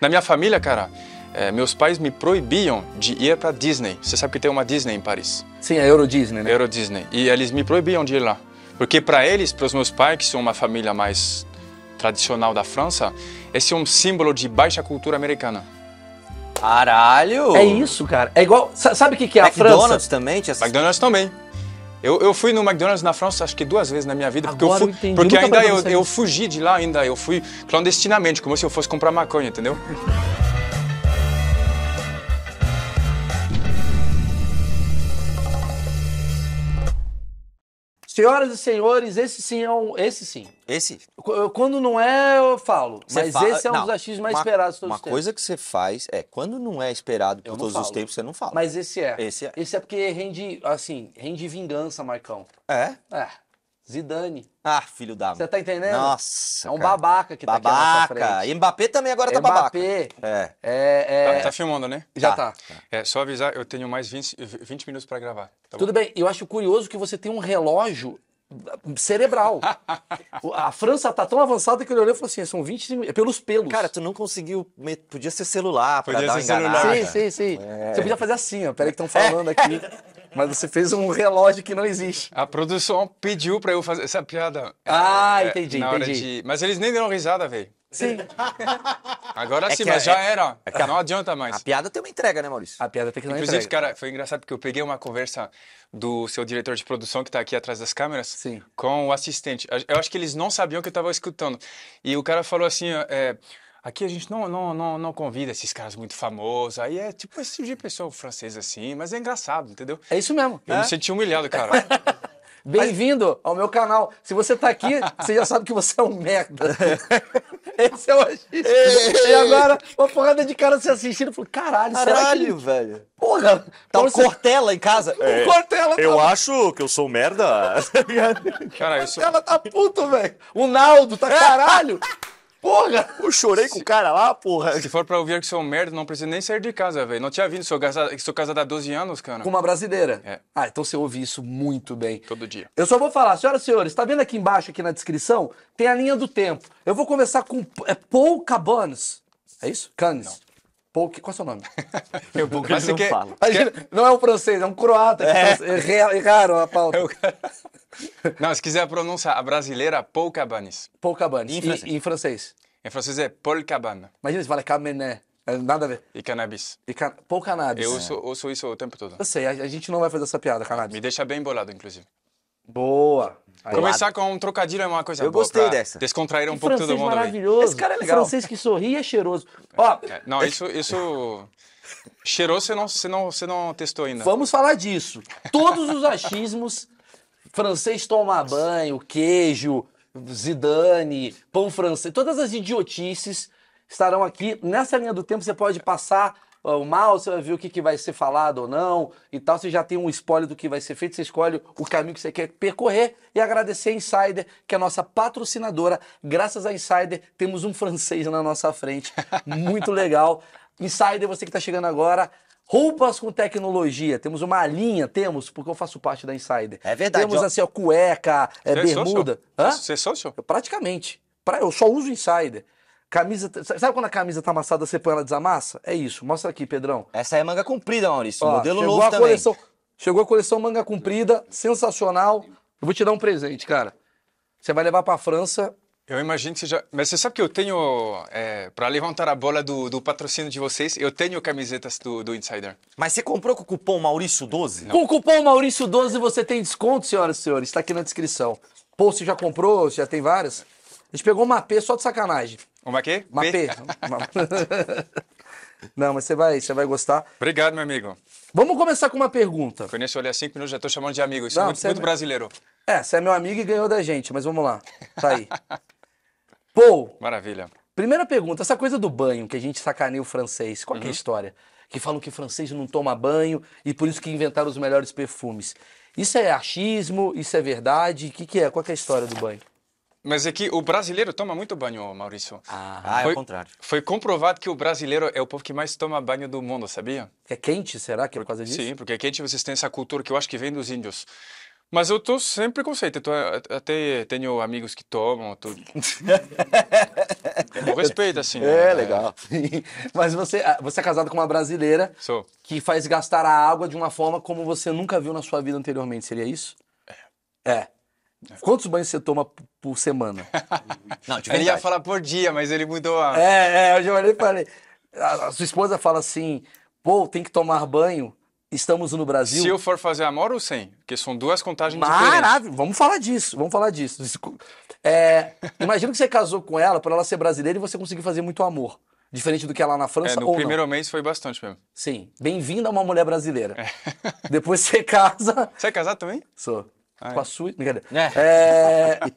Na minha família, cara, é, meus pais me proibiam de ir para Disney. Você sabe que tem uma Disney em Paris? Sim, a é Euro Disney, né? Euro Disney. E eles me proibiam de ir lá. Porque para eles, para os meus pais, que são uma família mais tradicional da França, esse é um símbolo de baixa cultura americana. Caralho! É isso, cara. É igual. Sabe o que, que é a França? McDonald's também? McDonald's também. Eu, eu fui no McDonald's na França acho que duas vezes na minha vida, porque, Agora eu, fui, porque ainda eu, eu fugi de lá ainda, eu fui clandestinamente, como se eu fosse comprar maconha, entendeu? Senhoras e senhores, esse sim é um. Esse sim. Esse? Quando não é, eu falo. Você mas esse é um não, dos achismos mais uma, esperados de todos os tempos. Uma coisa que você faz é, quando não é esperado por todos falo. os tempos, você não fala. Mas esse é. Esse é. Esse é porque rende, assim, rende vingança, Marcão. É? É. Zidane. Ah, filho da Você tá entendendo? Nossa. É um cara. babaca que babaca. tá aqui na frente. Mbappé também agora Mbappé. tá babaca. É. é, é... Tá, tá, filmando, né? Já tá. tá. É, só avisar, eu tenho mais 20, 20 minutos para gravar. Tá Tudo bom? bem. Eu acho curioso que você tem um relógio cerebral. a França tá tão avançada que ele olhou e falou assim, são 25, é pelos pelos. Cara, tu não conseguiu, podia ser celular para dar ser enganada. celular. Sim, sim, sim. É. Você podia fazer assim, ó, peraí que estão falando é. aqui. Mas você fez um relógio que não existe. A produção pediu pra eu fazer essa piada. Ah, é, é entendi, na entendi. Hora de... Mas eles nem deram risada, velho. Sim. Agora é sim, mas a, é já é, era. É não a, adianta mais. A piada tem uma entrega, né, Maurício? A piada tem que não uma Inclusive, entrega. cara, foi engraçado porque eu peguei uma conversa do seu diretor de produção que tá aqui atrás das câmeras sim. com o assistente. Eu acho que eles não sabiam que eu tava escutando. E o cara falou assim... É, Aqui a gente não, não, não, não convida esses caras muito famosos. Aí é tipo esse tipo de pessoa francês assim, mas é engraçado, entendeu? É isso mesmo. Eu me é. senti humilhado, cara. Bem-vindo ao meu canal. Se você tá aqui, você já sabe que você é um merda. Esse é o E agora, uma porrada de cara se assistindo, falou, caralho, caralho, será que... velho. Porra, tá o então Cortella em casa. É, o Cortella tá... Eu acho que eu sou merda. Tá cara, eu sou... ela tá puto, velho. O Naldo tá é. caralho. Porra! Eu chorei com o cara lá, porra. Se for pra ouvir que sou um merda, não precisa nem sair de casa, velho. Não tinha vindo, sou casado, sou casado há 12 anos, cara. Com uma brasileira? É. Ah, então você ouve isso muito bem. Todo dia. Eu só vou falar, senhoras e senhores, tá vendo aqui embaixo, aqui na descrição, tem a linha do tempo. Eu vou começar com é, Paul Cabanes. É isso? Canes. Não. Paul, qual é o seu nome? eu é pouco não quer, é falo. Não é um francês, é um croata. É, é, é raro a pauta. É o cara... Não, se quiser a a brasileira, Paul Cabanes. Paul Cabanes. Em francês. em francês. Em francês é Paul Cabane. Imagina se fala Cabernet. Né? É, nada a ver. E cannabis. E can... Paul cannabis. Eu ouço, ouço, isso o tempo todo. Eu sei, a, a, gente não vai fazer essa piada, cannabis. Me deixa bem embolado, inclusive. Boa. Aí, Começar com um trocadilho é uma coisa Eu boa. Eu gostei dessa. Descontrair um pouco todo mundo. maravilhoso. Aí. Esse cara é legal. Francês que sorri é cheiroso. Ó, é, não, isso... isso... Cheiroso você não, você, não, você não testou ainda. Vamos falar disso. Todos os achismos francês tomar banho, queijo, Zidane, pão francês, todas as idiotices estarão aqui. Nessa linha do tempo você pode passar ah, o mal, você vai ver o que, que vai ser falado ou não e tal. Você já tem um spoiler do que vai ser feito, você escolhe o caminho que você quer percorrer e agradecer a Insider, que é a nossa patrocinadora. Graças a Insider, temos um francês na nossa frente. Muito legal. Insider, você que está chegando agora, Roupas com tecnologia, temos uma linha, temos, porque eu faço parte da Insider. É verdade. Temos ó. assim, ó, cueca, é, é bermuda. É Hã? Você é sócio? Praticamente. Pra, eu só uso Insider. Camisa. Sabe quando a camisa tá amassada, você põe ela desamassa? É isso. Mostra aqui, Pedrão. Essa é manga comprida, Maurício. Ó, modelo novo a também. Coleção, chegou a coleção manga comprida, sensacional. Eu vou te dar um presente, cara. Você vai levar pra França eu imagino que já, Mas você sabe que eu tenho. É, para levantar a bola do, do, patrocínio de vocês, eu tenho camisetas do, do Insider. Mas você comprou com o cupom Maurício12? Com o cupom Maurício12 você tem desconto, senhoras e senhores. Está aqui na descrição. Pô, você já comprou? Você já tem várias? A gente pegou uma P só de sacanagem. Uma quê? Uma P. P. Não, mas você vai, você vai gostar. Obrigado, meu amigo. Vamos começar com uma pergunta. Quando eu há cinco minutos, já estou chamando de amigo. Isso é Não, é muito, muito é... brasileiro. É, você é meu amigo e ganhou da gente, mas vamos lá. Tá aí. Paul. Maravilha. Primeira pergunta, essa coisa do banho que a gente sacaneia o francês, qual uhum. é a uhum. história? Que falam que francês não toma banho e por isso que inventaram os melhores perfumes. Isso é achismo? Isso é verdade? O que, que é? Qual que é a história do banho? Mas é que o brasileiro toma muito banho, Maurício. Ah, foi, ah, é o contrário. Foi comprovado que o brasileiro é o povo que mais toma banho do mundo, sabia? É quente, será que é por causa disso? Sim, porque é quente vocês têm essa cultura que eu acho que vem dos índios. Mas eu tô sempre com sede. Até tenho amigos que tomam tudo. com respeito, assim. Né? É, né? legal. É. Mas você, ah, você é casado com uma brasileira Sou. que faz gastar a água de uma forma como você nunca viu na sua vida anteriormente. Seria isso? É. É. Quantos banhos você toma por semana? Não, tipo, Ele ia falar por dia, mas ele mudou a. É, é, eu já olhei e falei. A, a sua esposa fala assim: pô, tem que tomar banho estamos no Brasil. Se eu for fazer amor ou sem? Porque são duas contagens Maravilha. Vamos falar disso, vamos falar disso. É, imagina que você casou com ela por ela ser brasileira e você conseguiu fazer muito amor. Diferente do que é lá na é, França. É, no primeiro não. mês foi bastante mesmo. Sim. Bem-vinda a uma mulher brasileira. É. Depois você casa. Você é casado também? Sou. Ah, é. com a sua. Brincadeira. É. É,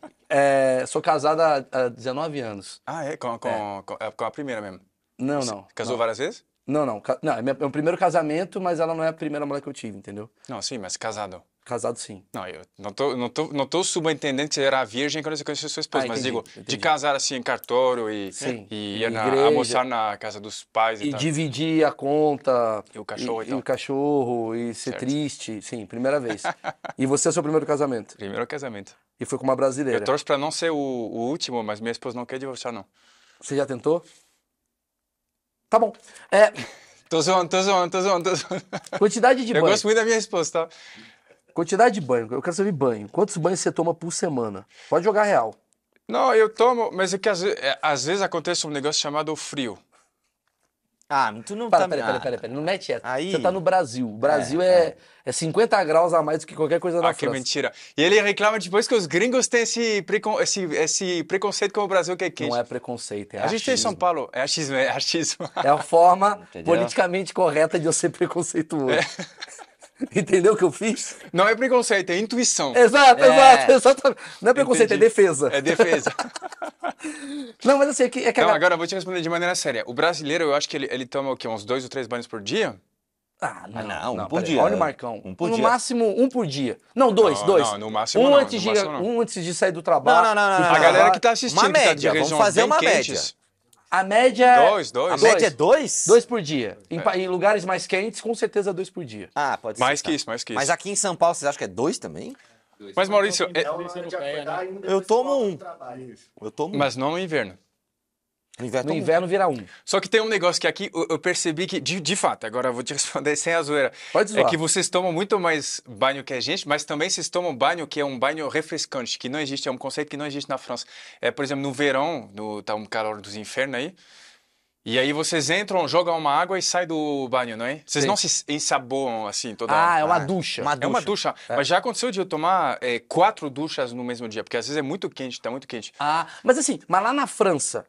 é sou casado há, 19 anos. Ah, é? Com, com, com, com a primeira mesmo? Não, você não. Casou não. várias vezes? Não, não. Não, é, é meu primeiro casamento, mas ela não é a primeira mulher que eu tive, entendeu? Não, sim, mas casado. Casado, sim. Não, eu não tô, não tô, não tô subentendendo que você era virgem quando você conheceu sua esposa, ah, mas entendi, digo, entendi. de casar assim em cartório e, sim, e ir na, igreja, almoçar na casa dos pais e, e tal. dividir a conta. E o cachorro e, e, e o cachorro, e ser certo. triste. Sim, primeira vez. e você é o seu primeiro casamento? Primeiro casamento. E foi com uma brasileira. Eu torço pra não ser o, o último, mas minha esposa não quer divorciar, não. Você já tentou? Tá bom. É... Tô zoando, tô zoando, tô zoando, tô zoando. Quantidade de Eu banho. Eu gosto muito da minha resposta, tá? Quantidade de banho. Eu quero saber banho. Quantos banhos você toma por semana? Pode jogar real. Não, eu tomo, mas é que às, é, às vezes acontece um negócio chamado frio. Ah, tu não para, tá... Peraí, peraí, não mete essa. Aí... Você tá no Brasil. O Brasil é, é, é 50 é graus a mais do que qualquer coisa ah, na França. Ah, que mentira. E ele reclama depois que os gringos têm esse, precon... esse, esse preconceito com o Brasil que é quente. Não é preconceito, é A achismo. gente tem São Paulo, é achismo, é achismo. É a forma Entendeu? politicamente correta de eu ser preconceituoso. É. Entendeu o que eu fiz? Não é preconceito, é intuição. Exato, é. exato, Não é preconceito, é Entendi. é defesa. É defesa. não, mas assim, é que, é que Não, a... agora eu vou te responder de maneira séria. O brasileiro, eu acho que ele, ele toma o quê? Uns dois ou três banhos por dia? Ah, ah não. Ah, não, um não, por dia. Olha o Marcão. Um por no dia. máximo, um por dia. Não, dois, não, dois. Não, no máximo um não, Antes de, máximo, Um antes de sair do trabalho. Não, não, não. não a galera que tá assistindo, uma tá média, tá vamos fazer uma média. É a média. Dois, dois. A dois. média é dois? Dois por dia. Em, é. em, lugares mais quentes, com certeza dois por dia. Ah, pode ser. Mais tá. que isso, mais que isso. Mas aqui em São Paulo, vocês acham que é dois também? Dois. Mas, Maurício, então, é... eu tomo um. Eu tomo um. Mas não no inverno. No inverno, no inverno um. vira um. Só que tem um negócio que aqui eu percebi que, de, de fato, agora eu vou te responder sem a zoeira. Pode é zoar. É que vocês tomam muito mais banho que a gente, mas também vocês tomam banho que é um banho refrescante, que não existe, é um conceito que não existe na França. É, por exemplo, no verão, no, tá um calor dos infernos aí, e aí vocês entram, jogam uma água e saem do banho, não é? Vocês Sim. não se ensaboam assim toda Ah, é, ah é uma ducha. Uma ducha. É uma ducha. É. Mas já aconteceu de eu tomar é, quatro duchas no mesmo dia, porque às vezes é muito quente, tá muito quente. Ah, mas assim, mas lá na França,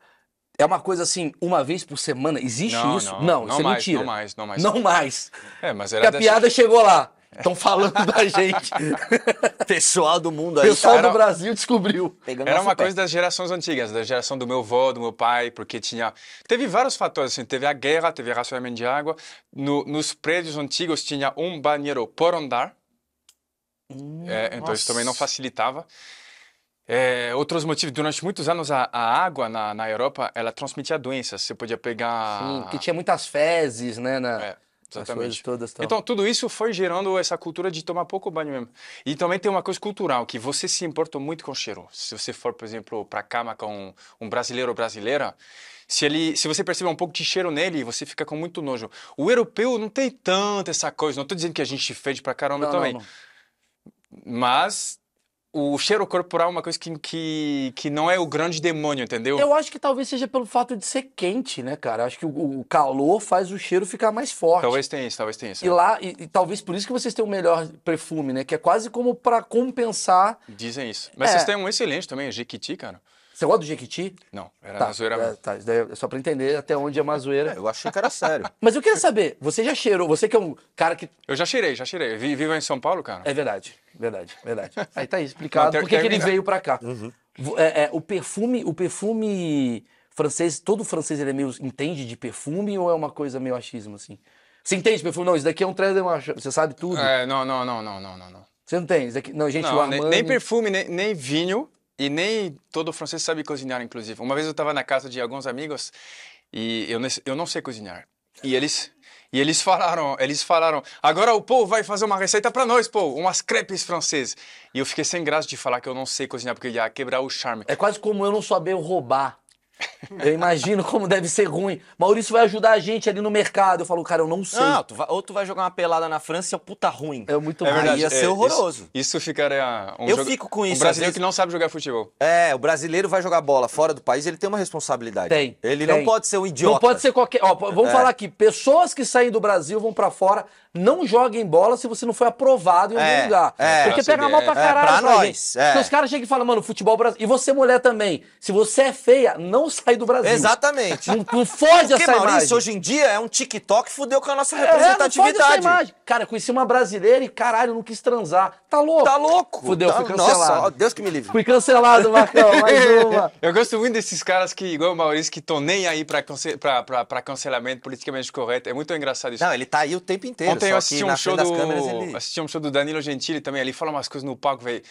é uma coisa assim, uma vez por semana? Existe não, isso? Não, não, não isso é mais, é mentira. Não mais, não mais. Não mais. É, mas era Porque a dessa... piada chegou lá. Estão falando da gente. Pessoal do mundo aí. Pessoal era... do Brasil descobriu. era uma pé. coisa das gerações antigas, da geração do meu avô, do meu pai, porque tinha. Teve vários fatores, assim, teve a guerra, teve racionamento de água. No, nos prédios antigos tinha um banheiro por andar. Hum, é, então nossa. isso também não facilitava. É, outros motivos, durante muitos anos a, a água na, na, Europa, ela transmitia doenças, você podia pegar... Sim, porque tinha muitas fezes, né, na... É. Exatamente. Todas, então. então. tudo isso foi gerando essa cultura de tomar pouco banho mesmo. E também tem uma coisa cultural, que você se importa muito com o cheiro. Se você for, por exemplo, para cama com um brasileiro ou brasileira, se, ele, se você perceber um pouco de cheiro nele, você fica com muito nojo. O europeu não tem tanta essa coisa, não estou dizendo que a gente fede pra caramba não, também. Não, não. Mas o cheiro corporal é uma coisa que, que, que não é o grande demônio, entendeu? Eu acho que talvez seja pelo fato de ser quente, né, cara? Acho que o, o calor faz o cheiro ficar mais forte. Talvez tenha isso, talvez tenha isso. E é. lá, e, e, talvez por isso que vocês têm o melhor perfume, né? Que é quase como para compensar. Dizem isso. Mas é. vocês têm um excelente também, Jequiti, cara. Você gosta do Jequiti? Não, era tá, zoeira é, mesmo. É, tá, isso daí é só pra entender até onde é uma zoeira. É, eu achei que era sério. Mas eu queria saber, você já cheirou, você que é um cara que... Eu já cheirei, já cheirei. Vivo em São Paulo, cara. É verdade, verdade, verdade. Aí tá aí, explicado por que, que ele veio pra cá. Uhum. É, é, o perfume, o perfume francês, todo francês ele é meio, entende de perfume ou é uma coisa meio achismo, assim? Você entende perfume? Não, isso daqui é um trailer, você sabe tudo. É, não, não, não, não, não, não. Você não tem? Isso daqui, não, gente, não, o Armani... Nem, nem perfume, nem, nem vinho. E nem todo francês sabe cozinhar, inclusive. Uma vez eu estava na casa de alguns amigos e eu, eu não sei cozinhar. E eles e eles falaram, eles falaram, agora o Paul vai fazer uma receita para nós, Paul, umas crepes francesas. E eu fiquei sem graça de falar que eu não sei cozinhar, porque ia quebrar o charme. É quase como eu não saber roubar. Eu imagino como deve ser ruim. Maurício vai ajudar a gente ali no mercado. Eu falo, cara, eu não sei. Não, tu vai, ou tu vai jogar uma pelada na França e é puta ruim. É muito é ruim. É ia ser horroroso. Isso, isso ficaria. Um eu jogo, fico com isso. O um brasileiro vezes... que não sabe jogar futebol. É, o brasileiro vai jogar bola fora do país, ele tem uma responsabilidade. Tem. Ele tem. não pode ser um idiota. Não pode ser qualquer. Ó, vamos é. falar aqui: pessoas que saem do Brasil vão para fora, não joguem bola se você não foi aprovado em algum é, lugar. É, Porque pega mal pra é, caralho. É, pra, nós. Gente. É. Porque os caras chegam e falam, mano, futebol brasileiro. E você, mulher também. Se você é feia, não sai do Brasil. Exatamente. Não, não foge Porque, essa Maurício, imagem. hoje em dia é um TikTok fudeu com a nossa é, representatividade. É, não foge essa imagem. Cara, conheci uma brasileira e caralho, não quis transar. Tá louco? Tá louco. Fudeu, tá, fui cancelado. Nossa, Deus que me livre. Fui cancelado, Marcão. Mais uma. Eu gosto muito desses caras que, igual o Maurício, que estão nem aí pra, pra, pra, pra, cancelamento politicamente correto. É muito engraçado isso. Não, ele tá aí o tempo inteiro. Ontem eu assisti um, show do, ele... assisti um show do Danilo Gentili também, ele fala umas coisas no palco, velho.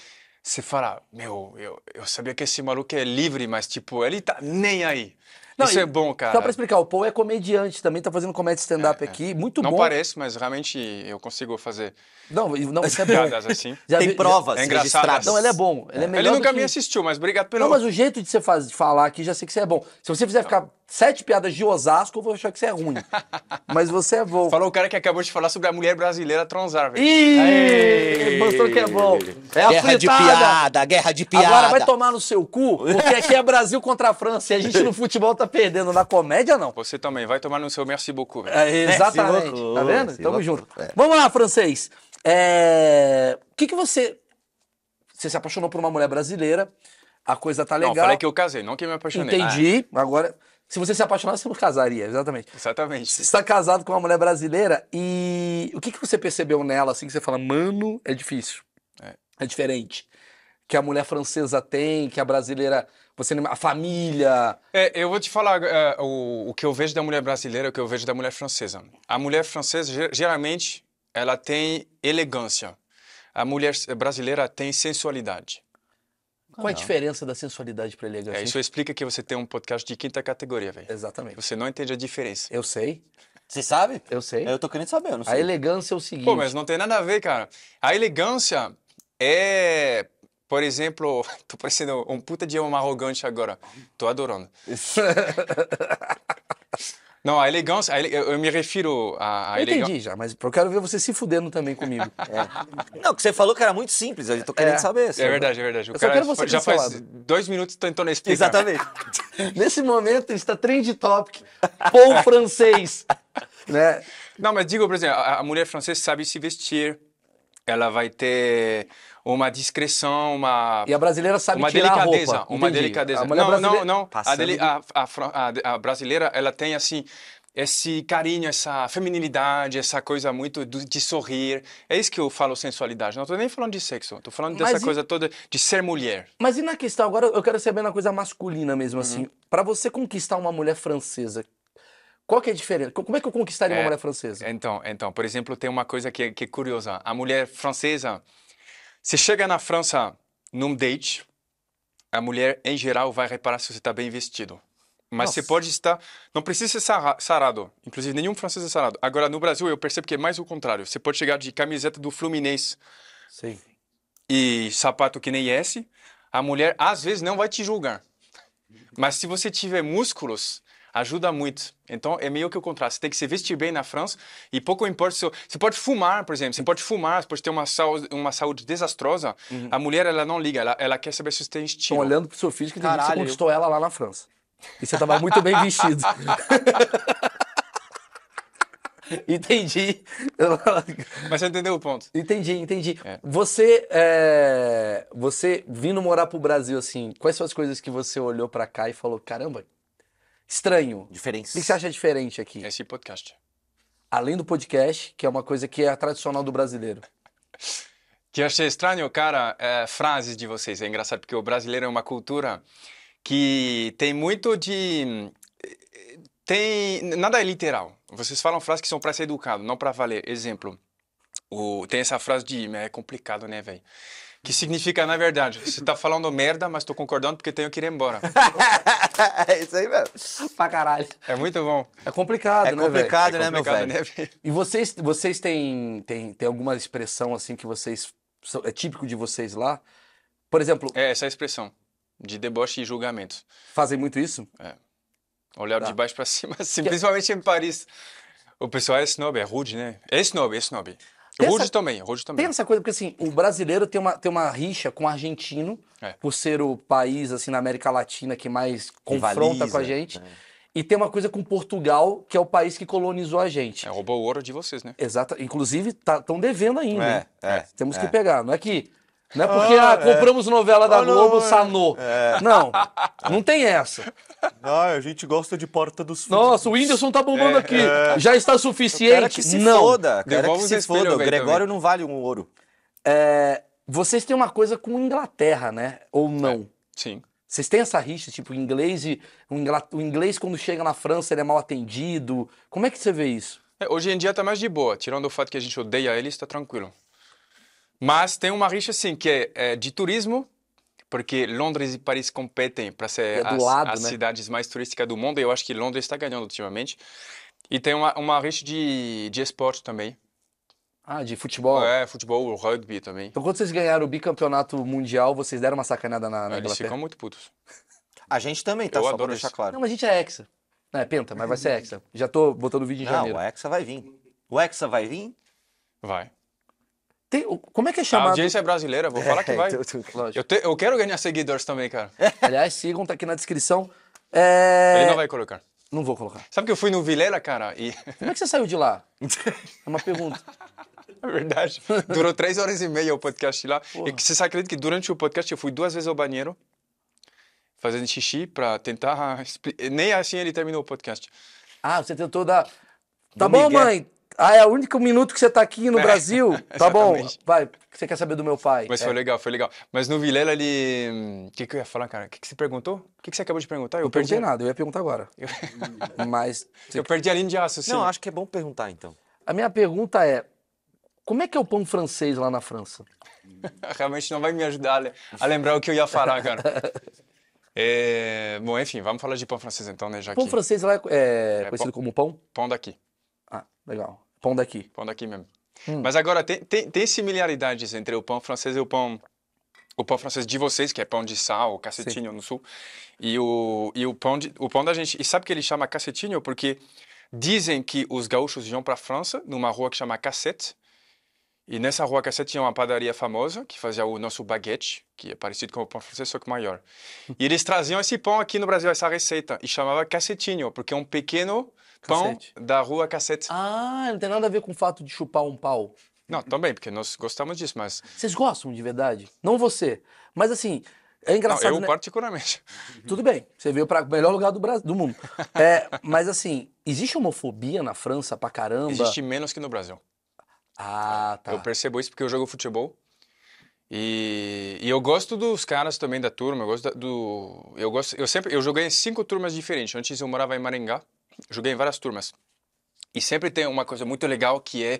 Você fala, meu, eu, eu sabia que esse maluco é livre, mas tipo, ele tá nem aí. Não, Isso é e, é bom, cara. Só pra explicar, o Paul é comediante também, tá fazendo comédia stand-up é, é. aqui. Muito não bom. Não parece, mas realmente eu consigo fazer. Não, não isso é bom assim. Já Tem vi, provas já, é engraçadas. Não, ele é bom. Ele, é, é. melhor ele nunca que... me assistiu, mas obrigado pelo. Não, mas o jeito de você faz, de falar aqui, já sei que você é bom. Se você fizer ficar sete piadas de Osasco, eu vou achar que você é ruim. mas você é bom. Falou o cara que acabou de falar sobre a mulher brasileira transar, velho. Ih! Mostrou que é bom. É guerra de piada, guerra de piada. Agora vai tomar no seu cu, porque aqui é Brasil contra a França e a gente no futebol tá perdendo na comédia, não. Você também vai tomar no seu merci beaucoup. É, exatamente. Beaucoup, tá vendo? Tamo beaucoup. junto. É. Vamos lá, francês. É... O que, que você. Você se apaixonou por uma mulher brasileira, a coisa tá legal. Não, falei que eu casei, não que eu me apaixonei. Entendi. Ah. É. Agora, se você se apaixonasse, você casaria, exatamente. Exatamente. Você está casado com uma mulher brasileira e o que, que você percebeu nela, assim, que você fala, mano, é difícil. É. é diferente. Que a mulher francesa tem, que a brasileira você a família. É, eu vou te falar é, o, o que eu vejo da mulher brasileira, é o que eu vejo da mulher francesa. A mulher francesa geralmente ela tem elegância. A mulher brasileira tem sensualidade. Qual a diferença da sensualidade para elegância? É, isso explica que você tem um podcast de quinta categoria, velho. Exatamente. Você não entende a diferença. Eu sei. Você sabe? Eu sei. Eu tô querendo saber, eu não sei. A elegância é o seguinte. Pô, mas não tem nada a ver, cara. A elegância é por exemplo, tô parecendo um puta de homem arrogante agora. Tô adorando. Não, a elegância, a ele, eu me refiro a, a elegância. Entendi já, mas eu quero ver você se fudendo também comigo. É. Não, que você falou que era muito simples, eu tô querendo é, saber. É verdade, é verdade. O eu cara quero você já faz dois minutos tentando explicar. Exatamente. Nesse momento está trend topic, Paul francês. né? Não, mas digo, por exemplo, a, a mulher francesa sabe se vestir, ela vai ter uma discreção, uma. E a brasileira sabe uma tirar delicadeza, a roupa. Uma Entendi. delicadeza. A não, brasileira... não, não, a, deli... a, a, brasileira, ela tem assim. Esse carinho, essa feminilidade, essa coisa muito de sorrir. É isso que eu falo sensualidade. Não estou nem falando de sexo, estou falando Mas dessa e... coisa toda de ser mulher. Mas e na questão, agora eu quero saber na coisa masculina mesmo, uhum. assim. Para você conquistar uma mulher francesa, qual que é a diferença? Como é que eu conquistaria é, uma mulher francesa? Então, então, por exemplo, tem uma coisa que, é, que é curiosa. A mulher francesa, você chega na França num date, a mulher, em geral, vai reparar se você está bem vestido. Mas Nossa. você pode estar. Não precisa ser sarado. Inclusive, nenhum francês é sarado. Agora, no Brasil, eu percebo que é mais o contrário. Você pode chegar de camiseta do Fluminense Sim. e sapato que nem esse. A mulher, às vezes, não vai te julgar. Mas se você tiver músculos, ajuda muito. Então é meio que o contraste. Você tem que se vestir bem na França e pouco importa se você pode fumar, por exemplo. Você pode fumar, você pode ter uma saúde, uma saúde desastrosa. Uhum. A mulher ela não liga, ela, ela quer saber se você tem estilo. Estão olhando pro seu físico e você conquistou ela lá na França. E você estava muito bem vestido. entendi. Mas você entendeu o ponto? Entendi, entendi. É. Você, é... você vindo morar pro Brasil, assim, quais são as coisas que você olhou para cá e falou, caramba, estranho. Diferente. O que você acha diferente aqui? Esse podcast. Além do podcast, que é uma coisa que é tradicional do brasileiro. que eu achei estranho, cara, é, frases de vocês. É engraçado, porque o brasileiro é uma cultura que tem muito de. Tem. Nada é literal. Vocês falam frases que são para ser educado, não para valer. Exemplo. O, tem essa frase de é complicado, né, velho? Que significa, na verdade, você tá falando merda, mas tô concordando porque tenho que ir embora. é isso aí mesmo. Pra caralho. É muito bom. É complicado, é né, complicado, É complicado, né, meu né, velho? e vocês, vocês têm, têm, têm alguma expressão, assim, que vocês... É típico de vocês lá? Por exemplo... É, essa é expressão. De deboche e julgamento. Fazem muito isso? É. Olhar tá. de baixo para cima, assim, que... principalmente em Paris. O pessoal é snob, é rude, né? É snob, é snob. Pensa, também, Rude também. Tem essa coisa, porque assim, o brasileiro tem uma, tem uma rixa com o argentino, é. por ser o país, assim, na América Latina que mais confronta com a gente. É. E tem uma coisa com Portugal, que é o país que colonizou a gente. É, roubou o ouro de vocês, né? Exato. Inclusive, estão tá, devendo ainda. É, é Temos que é. pegar. Não é que não é porque ah, ah, é. compramos é. novela da oh, Globo, não, é. sanou. É. Não, não tem essa. Ah, a gente gosta de porta dos fundos. Nossa, o Whindersson tá bombando é, aqui. É. Já está suficiente? Cara que se não. foda. Cara que se foda. O Gregório também. não vale um ouro. É, vocês têm uma coisa com Inglaterra, né? Ou não? É, sim. Vocês têm essa rixa, tipo, inglês e, o inglês, o inglês quando chega na França ele é mal atendido. Como é que você vê isso? É, hoje em dia tá mais de boa. Tirando o fato que a gente odeia eles, tá tranquilo. Mas tem uma rixa, sim, que é, é de turismo porque Londres e Paris competem para ser é as, lado, as né? cidades mais turísticas do mundo, e eu acho que Londres está ganhando ultimamente. E tem uma, uma rede de, de esporte também. Ah, de futebol? É, futebol, rugby também. Então, quando vocês ganharam o bicampeonato mundial, vocês deram uma sacanada na, na Eles ficam muito putos. A gente também, tá? Eu só pra deixar isso. claro. Não, mas a gente é hexa. Não, é penta, mas vai ser hexa. Já tô botando o vídeo em Não, janeiro. Não, o hexa vai vir. O hexa vai vir? Vai. Tem, como é que é chamado? A audiência é brasileira, vou falar que é, vai. Então, eu, te, eu, quero ganhar seguidores também, cara. Aliás, sigam, tá aqui na descrição. É... Ele não vai colocar. Não vou colocar. Sabe que eu fui no Vilela, cara, e... Como é que você saiu de lá? É uma pergunta. É verdade. Durou três horas e meia o podcast lá. Porra. E você acredita que durante o podcast eu fui duas vezes ao banheiro, fazendo xixi pra tentar... Nem assim ele terminou o podcast. Ah, você tentou dar... Tá bom, mãe, ah, é o único minuto que você está aqui no é, Brasil? Tá bom, vai. você quer saber do meu pai? Mas é. foi legal, foi legal. Mas no Vilela, ele. O hum, que, que eu ia falar, cara? O que, que você perguntou? O que, que você acabou de perguntar? Eu não perdi, nada, eu ia perguntar agora. Eu... Mas. Você... Eu perdi a linha de raciocínio. Não, acho que é bom perguntar, então. A minha pergunta é: como é que é o pão francês lá na França? Realmente não vai me ajudar a lembrar o que eu ia falar, cara. É... Bom, enfim, vamos falar de pão francês então, né? Já pão francês lá é, é, é conhecido pão... como pão? Pão daqui. Ah, legal. Pão daqui. Pão daqui mesmo. Hum. Mas agora, tem, tem, tem, similaridades entre o pão francês e o pão. O pão francês de vocês, que é pão de sal, cacetinho Sim. no sul, e, o, e o, pão de, o pão da gente. E sabe que ele chama cacetinho? Porque dizem que os gaúchos iam para a França, numa rua que chama Cassette, e nessa rua Cassette tinha uma padaria famosa que fazia o nosso baguete, que é parecido com o pão francês, só que maior. E eles traziam esse pão aqui no Brasil, essa receita, e chamava cacetinho porque é um pequeno Pão Cassete. da Rua Cassete. Ah, não tem nada a ver com o fato de chupar um pau. Não, também, porque nós gostamos disso, mas. Vocês gostam de verdade? Não você. Mas assim, é engraçado. Não, eu, né? particularmente. Tudo bem, você veio para o melhor lugar do, Brasil, do mundo. É, mas assim, existe homofobia na França pra caramba? Existe menos que no Brasil. Ah, tá. Eu percebo isso porque eu jogo futebol. E, e eu gosto dos caras também da turma. Eu gosto da, do. Eu, gosto, eu sempre. Eu joguei em cinco turmas diferentes. Antes eu morava em Maringá joguei em várias turmas. E sempre tem uma coisa muito legal que é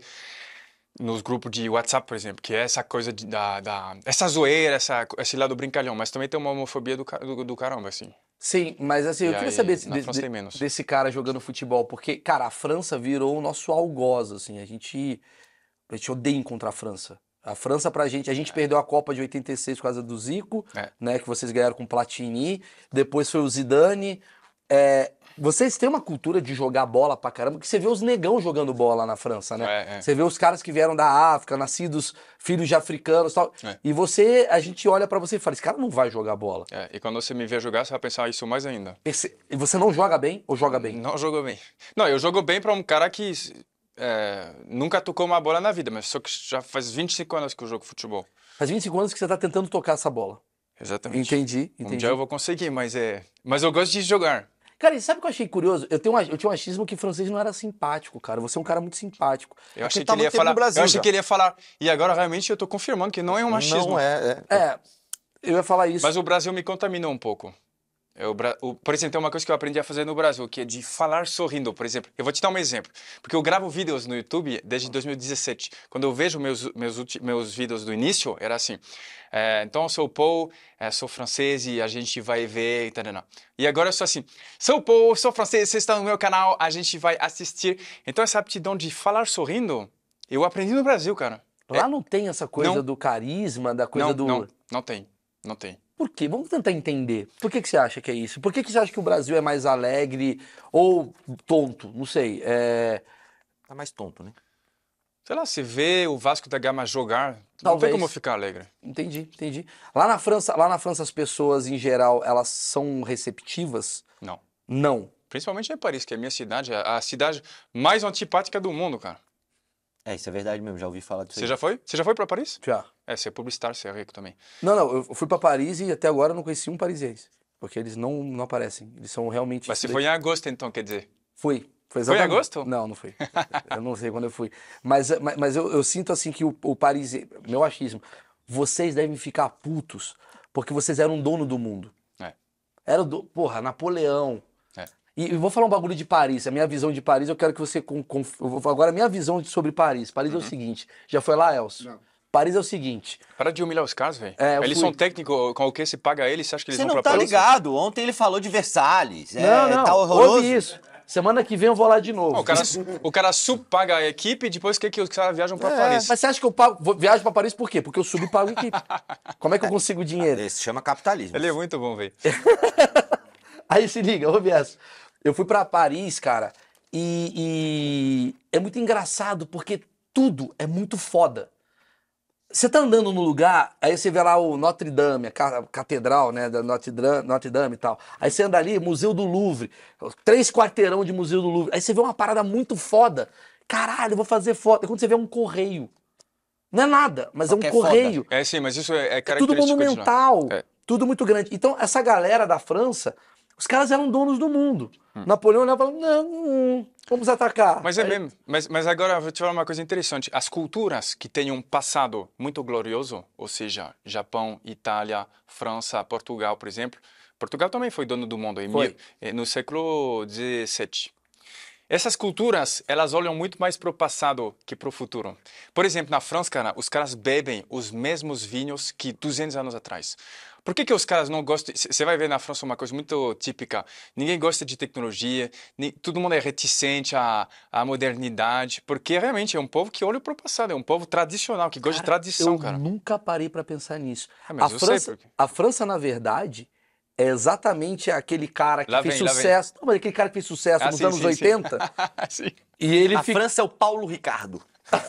nos grupos de WhatsApp, por exemplo, que é essa coisa de, da, da, essa zoeira, essa, esse lado brincalhão, mas também tem uma homofobia do, do, do caramba, assim. Sim, mas assim, e eu queria aí, saber desse, de, desse cara jogando futebol, porque, cara, a França virou o nosso algoz, assim, a gente, a gente odeia encontrar a França. A França pra gente, a gente é. perdeu a Copa de 86 por causa do Zico, é. né, que vocês ganharam com Platini, depois foi o Zidane, é, vocês têm uma cultura de jogar bola pra caramba, que você vê os negão jogando bola na França, né? É, é. Você vê os caras que vieram da África, nascidos, filhos de africanos e tal. É. E você, a gente olha para você e fala, esse cara não vai jogar bola. É, e quando você me vê jogar, você vai pensar ah, isso mais ainda. Esse, e você não joga bem ou joga bem? Não jogo bem. Não, eu jogo bem pra um cara que é, nunca tocou uma bola na vida, mas só que já faz 25 anos que eu jogo futebol. Faz 25 anos que você tá tentando tocar essa bola. Exatamente. Entendi, entendi. Um dia eu vou conseguir, mas é. Mas eu gosto de jogar. Cara, e sabe o que eu achei curioso? Eu, tenho um, eu tinha um achismo que francês não era simpático, cara. Você é um cara muito simpático. Eu achei, que ele, ia falar, Brasil, eu achei já. que ele ia falar. E agora, realmente, eu tô confirmando que não é um machismo. Não é, é. É, é eu ia falar isso. Mas o Brasil me contaminou um pouco. Eu, é o, por exemplo, tem uma coisa que eu aprendi a fazer no Brasil, que é de falar sorrindo, por exemplo. Eu vou te dar um exemplo, porque eu gravo vídeos no YouTube desde 2017. Ah. Quando eu vejo meus, meus, meus vídeos do início, era assim, é, então sou Paul, é, sou francês e a gente vai ver, e tal, E agora eu sou assim, sou Paul, sou francês, você está no meu canal, a gente vai assistir. Então essa aptidão de falar sorrindo, eu aprendi no Brasil, cara. Lá é, não tem essa coisa não, do carisma, da coisa não, do... Não, não tem, não tem. Por quê? Vamos tentar entender. Por que, que você acha que é isso? Por que, que você acha que o Brasil é mais alegre ou tonto? Não sei. É... Tá mais tonto, né? Sei lá, se vê o Vasco da Gama jogar, Talvez. não tem como ficar alegre. Entendi, entendi. Lá na França, lá na França as pessoas em geral, elas são receptivas? Não. Não. Principalmente em Paris, que é a minha cidade, é a cidade mais antipática do mundo, cara. É, isso é verdade mesmo, já ouvi falar disso. Você aí. já foi? Você já foi para Paris? Já. É, você é publicitário, você é rico também. Não, não, eu fui para Paris e até agora não conheci um parisiense. Porque eles não, não aparecem. Eles são realmente. Mas você foi em agosto, então, quer dizer? Fui. Foi, foi em agosto? Não, não fui. eu não sei quando eu fui. Mas, mas, mas eu, eu, sinto assim que o, o Meu achismo. Vocês devem ficar putos porque vocês eram dono do mundo. É. Era do. Porra, Napoleão. É. E, e vou falar um bagulho de Paris. A minha visão de Paris, eu quero que você. Com, com... Agora, a minha visão sobre Paris. Paris uhum. é o uhum. seguinte. Já foi lá, Elcio? Não. Paris é o seguinte. Para de humilhar os caras, velho. É, eles fui... são técnicos, com o que se paga eles, você acha que eles você vão não pra tá Paris? ligado. Ontem ele falou de Versalhes. Não, é, não, tá horroroso. Ouve isso. Semana que vem eu vou lá de novo. Não, o cara, o cara subpaga a equipe e depois que, que os caras viajam para é, Paris. Mas você acha que eu pago, viajo para Paris por quê? Porque eu subpago a equipe. Como é que eu consigo dinheiro? Esse chama capitalismo. Ele é muito bom, velho. Aí se liga, ouve essa. Eu fui para Paris, cara, e, e é muito engraçado porque tudo é muito foda. Você tá andando no lugar, aí você vê lá o Notre Dame, a catedral, né, da Notre Dame, Notre Dame e tal. Aí você anda ali, Museu do Louvre, três quarteirão de Museu do Louvre. Aí você vê uma parada muito foda. Caralho, vou fazer foto. É quando você vê um correio. Não é nada, mas é um é correio. Foda. É sim, mas isso é, é característico. É tudo monumental, é. tudo muito grande. Então, essa galera da França os caras eram donos do mundo. Hum. Napoleão olhava e falava, não, hum, vamos atacar. Mas é Aí... mesmo. Mas, mas agora vou te falar uma coisa interessante. As culturas que têm um passado muito glorioso, ou seja, Japão, Itália, França, Portugal, por exemplo. Portugal também foi dono do mundo em mil, eh, no século XVII. Essas culturas, elas olham muito mais para o passado que para o futuro. Por exemplo, na França, cara, os caras bebem os mesmos vinhos que 200 anos atrás. Por que, que os caras não gostam? Você vai ver na França uma coisa muito típica. Ninguém gosta de tecnologia, nem, todo mundo é reticente à, à modernidade, porque realmente é um povo que olha para o passado, é um povo tradicional, que gosta de tradição, eu cara. Eu nunca parei para pensar nisso. É, a, França, a França, na verdade, é exatamente aquele cara que lá fez vem, sucesso. Não, mas aquele cara que fez sucesso ah, nos sim, anos sim, 80. Sim. E ele A fica... França é o Paulo Ricardo.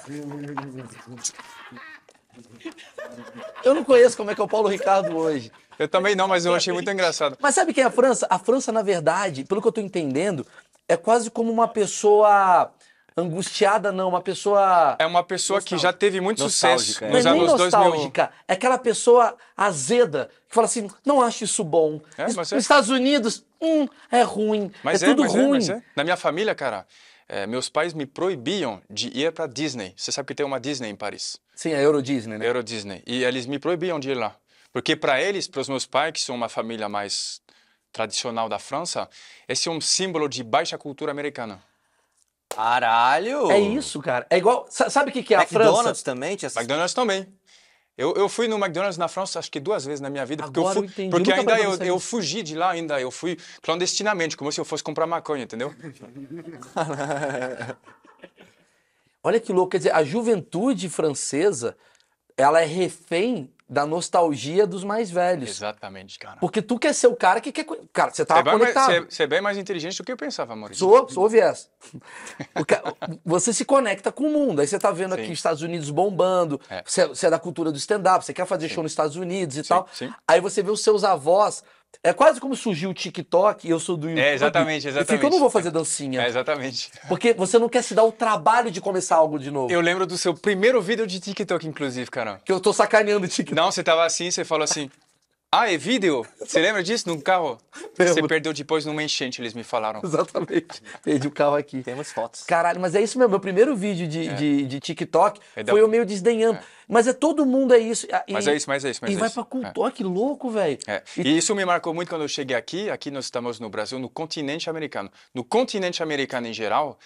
eu não conheço como é que é o Paulo Ricardo hoje. Eu também não, mas eu achei muito engraçado. Mas sabe quem é a França? A França, na verdade, pelo que eu tô entendendo, é quase como uma pessoa angustiada, não. Uma pessoa. É uma pessoa nostálgica. que já teve muito sucesso é. nos Mas anos nem nostálgica, 2000. É aquela pessoa azeda que fala assim: não acho isso bom. É, é. nos é. Estados Unidos, hum, é ruim. Mas é, é tudo é, ruim. Na minha família, cara. meus pais me proibiam de ir para Disney. Você sabe que tem uma Disney em Paris. Sim, a Euro Disney, né? Euro Disney. E eles me proibiam de ir lá. Porque para eles, para os meus pais, que são uma família mais tradicional da França, esse é um símbolo de baixa cultura americana. Caralho! É isso, cara. É igual. Sabe o que, que é a McDonald's França? McDonald's também tinha McDonald's também. Eu, eu fui no McDonald's na França acho que duas vezes na minha vida, porque, Agora eu, fui, porque ainda eu, eu fugi de lá ainda, eu fui clandestinamente, como se eu fosse comprar maconha, entendeu? Olha que louco, quer dizer, a juventude francesa, ela é refém da nostalgia dos mais velhos. Exatamente, cara. Porque tu quer ser o cara que quer. Cara, você tava você é conectado. você, é bem mais inteligente do que eu pensava, Maurício. Sou, sou viés. você se conecta com o mundo. Aí você tá vendo sim. aqui Estados Unidos bombando, é. É, Você, é da cultura do stand-up, você quer fazer sim. show nos Estados Unidos e sim, tal. Aí você vê os seus avós é quase como surgiu o TikTok e eu sou do é, YouTube. É, exatamente, exatamente. Fica, eu não vou fazer dancinha. É, exatamente. Porque você não quer se dar o trabalho de começar algo de novo. Eu lembro do seu primeiro vídeo de TikTok, inclusive, cara. Que eu tô sacaneando o TikTok. Não, você tava assim, você falou assim... Ah, é vídeo? Você lembra disso? Num carro? Você perdeu depois numa enchente, eles me falaram. Exatamente. Perdi o carro aqui. Temos fotos. Caralho, mas é isso mesmo. Meu primeiro vídeo de, é. de, de, TikTok é da... foi eu meio desdenhando. É. Mas é todo mundo, é isso. Ah, e, mas é isso, mas é isso. Mas e é vai isso. pra cultura, é. que louco, velho. É. E... e isso me marcou muito quando eu cheguei aqui. Aqui nós estamos no Brasil, no continente americano. No continente americano em geral,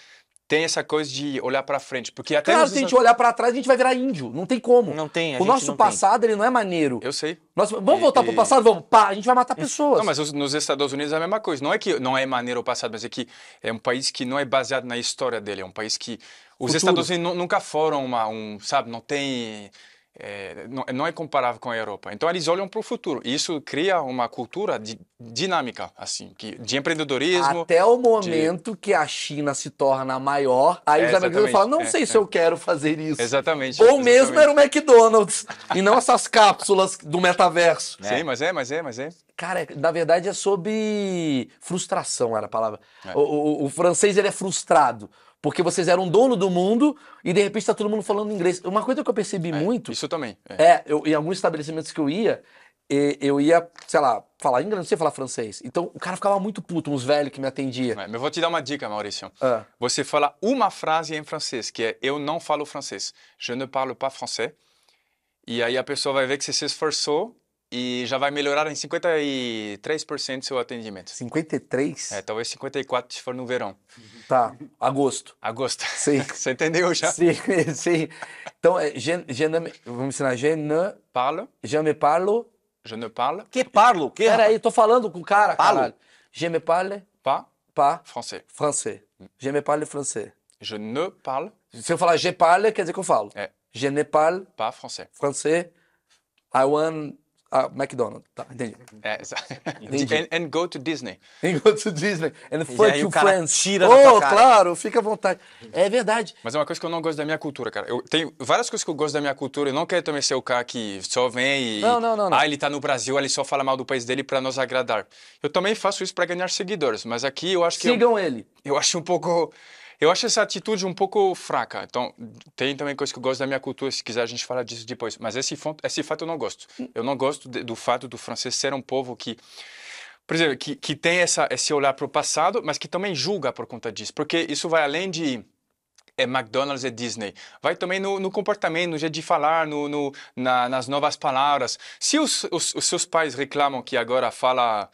tem essa coisa de olhar para frente, porque até Claro, se a gente olhar para trás, a gente vai virar índio, não tem como. Não tem, O nosso passado, tem. ele não é maneiro. Eu sei. nós Vamos e, é, voltar e... É. pro passado, vamos, pá, a gente vai matar hum. pessoas. Não, mas nos Estados Unidos é a mesma coisa. Não é que não é maneiro o passado, mas é que é um país que não é baseado na história dele, é um país que os Futuro. Estados Unidos nunca foram uma um, sabe, não tem é, não, é, não, é comparável com a Europa. Então eles olham para o futuro. isso cria uma cultura de, dinâmica, assim, que, de empreendedorismo. Até o momento de... que a China se torna maior, aí é, os americanos falam: não é, sei se eu é. quero fazer isso. Exatamente. Ou exatamente. mesmo era o McDonald's e não essas cápsulas do metaverso. Sim, mas é, mas é, mas é. Cara, na verdade é sobre frustração, era a palavra. É. O, o, o francês ele é frustrado porque vocês eram dono do mundo e de repente está todo mundo falando inglês. Uma coisa que eu percebi é, muito. Isso também. É, é eu, em alguns estabelecimentos que eu ia, eu ia, sei lá, falar inglês, não sei falar francês. Então o cara ficava muito puto, uns velhos que me atendia. É, eu vou te dar uma dica, Maurício. É. Você fala uma frase em francês, que é eu não falo francês. Je ne parle pas français. E aí a pessoa vai ver que você se esforçou e já vai melhorar em 53% seu atendimento. 53? É, talvez 54 se for no verão. Tá, agosto. Agosto. Sim. Você entendeu já? Sim, sim. Então, é, je, je ne, vamos ensinar, je ne né? parle. Je me parle. Je ne parle. Que parlo? Que, Peraí, eu tô falando com o cara, parlo. Je me parle. Pas. Pa. Français. Français. Je me parle français. Je ne parle. Se eu falar je parle, quer dizer que eu falo. É. Je ne parle. Pas français. Français. I want ah, McDonald's, tá, entendi. É, entendi. And, and, go to Disney. And go to Disney. And fuck you friends. Tira oh, claro, fica à vontade. É verdade. Mas é uma coisa que eu não gosto da minha cultura, cara. Eu tenho várias coisas que eu gosto da minha cultura. Eu não quero também ser o cara que só vem e. Não, não, não. não. Ah, ele tá no Brasil, ele só fala mal do país dele para nos agradar. Eu também faço isso para ganhar seguidores, mas aqui eu acho que. Sigam eu... ele. Eu acho um pouco. Eu acho essa atitude um pouco fraca. Então, tem também coisa que eu gosto da minha cultura, se quiser a gente fala disso depois. Mas esse, esse fato eu não gosto. Eu não gosto de, do fato do francês ser um povo que por exemplo, que, que tem essa, esse olhar para o passado, mas que também julga por conta disso, porque isso vai além de é McDonald's e Disney. Vai também no, no, comportamento, no jeito de falar, no, no na, nas novas palavras. Se os, os, os seus pais reclamam que agora fala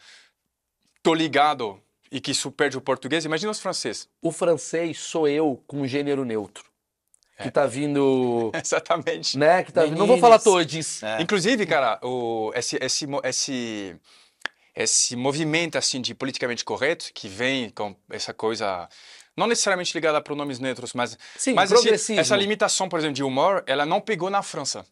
tô ligado e que isso perde o português. Imagina os franceses. O francês sou eu com gênero neutro. Que é. tá vindo. Exatamente. Né? Que tá vindo. Não vou falar todos. É. Inclusive, cara, o, esse, esse, esse, esse movimento assim de politicamente correto que vem com essa coisa não necessariamente ligada a pronomes neutros, mas, Sim, mas esse, essa limitação, por exemplo, de humor, ela não pegou na França.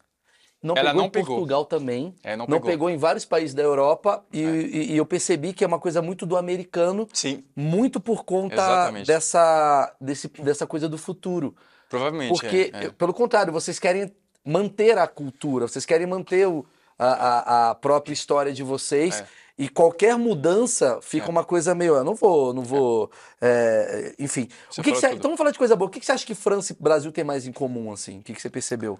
Não ela pegou não pegou. Portugal também. É, não, não pegou. pegou. em vários países da Europa e, é. e, e, eu percebi que é uma coisa muito do americano. Sim. Muito por conta dessa, desse, dessa coisa do futuro. Provavelmente. Porque, é, é, pelo contrário, vocês querem manter a cultura, vocês querem manter o, a, a, a, própria história de vocês. É. E qualquer mudança fica é. uma coisa meio, eu não vou, não vou. enfim. o que, que você, então vamos falar de coisa boa. O que, que você acha que França e Brasil têm mais em comum, assim? O que, que você percebeu?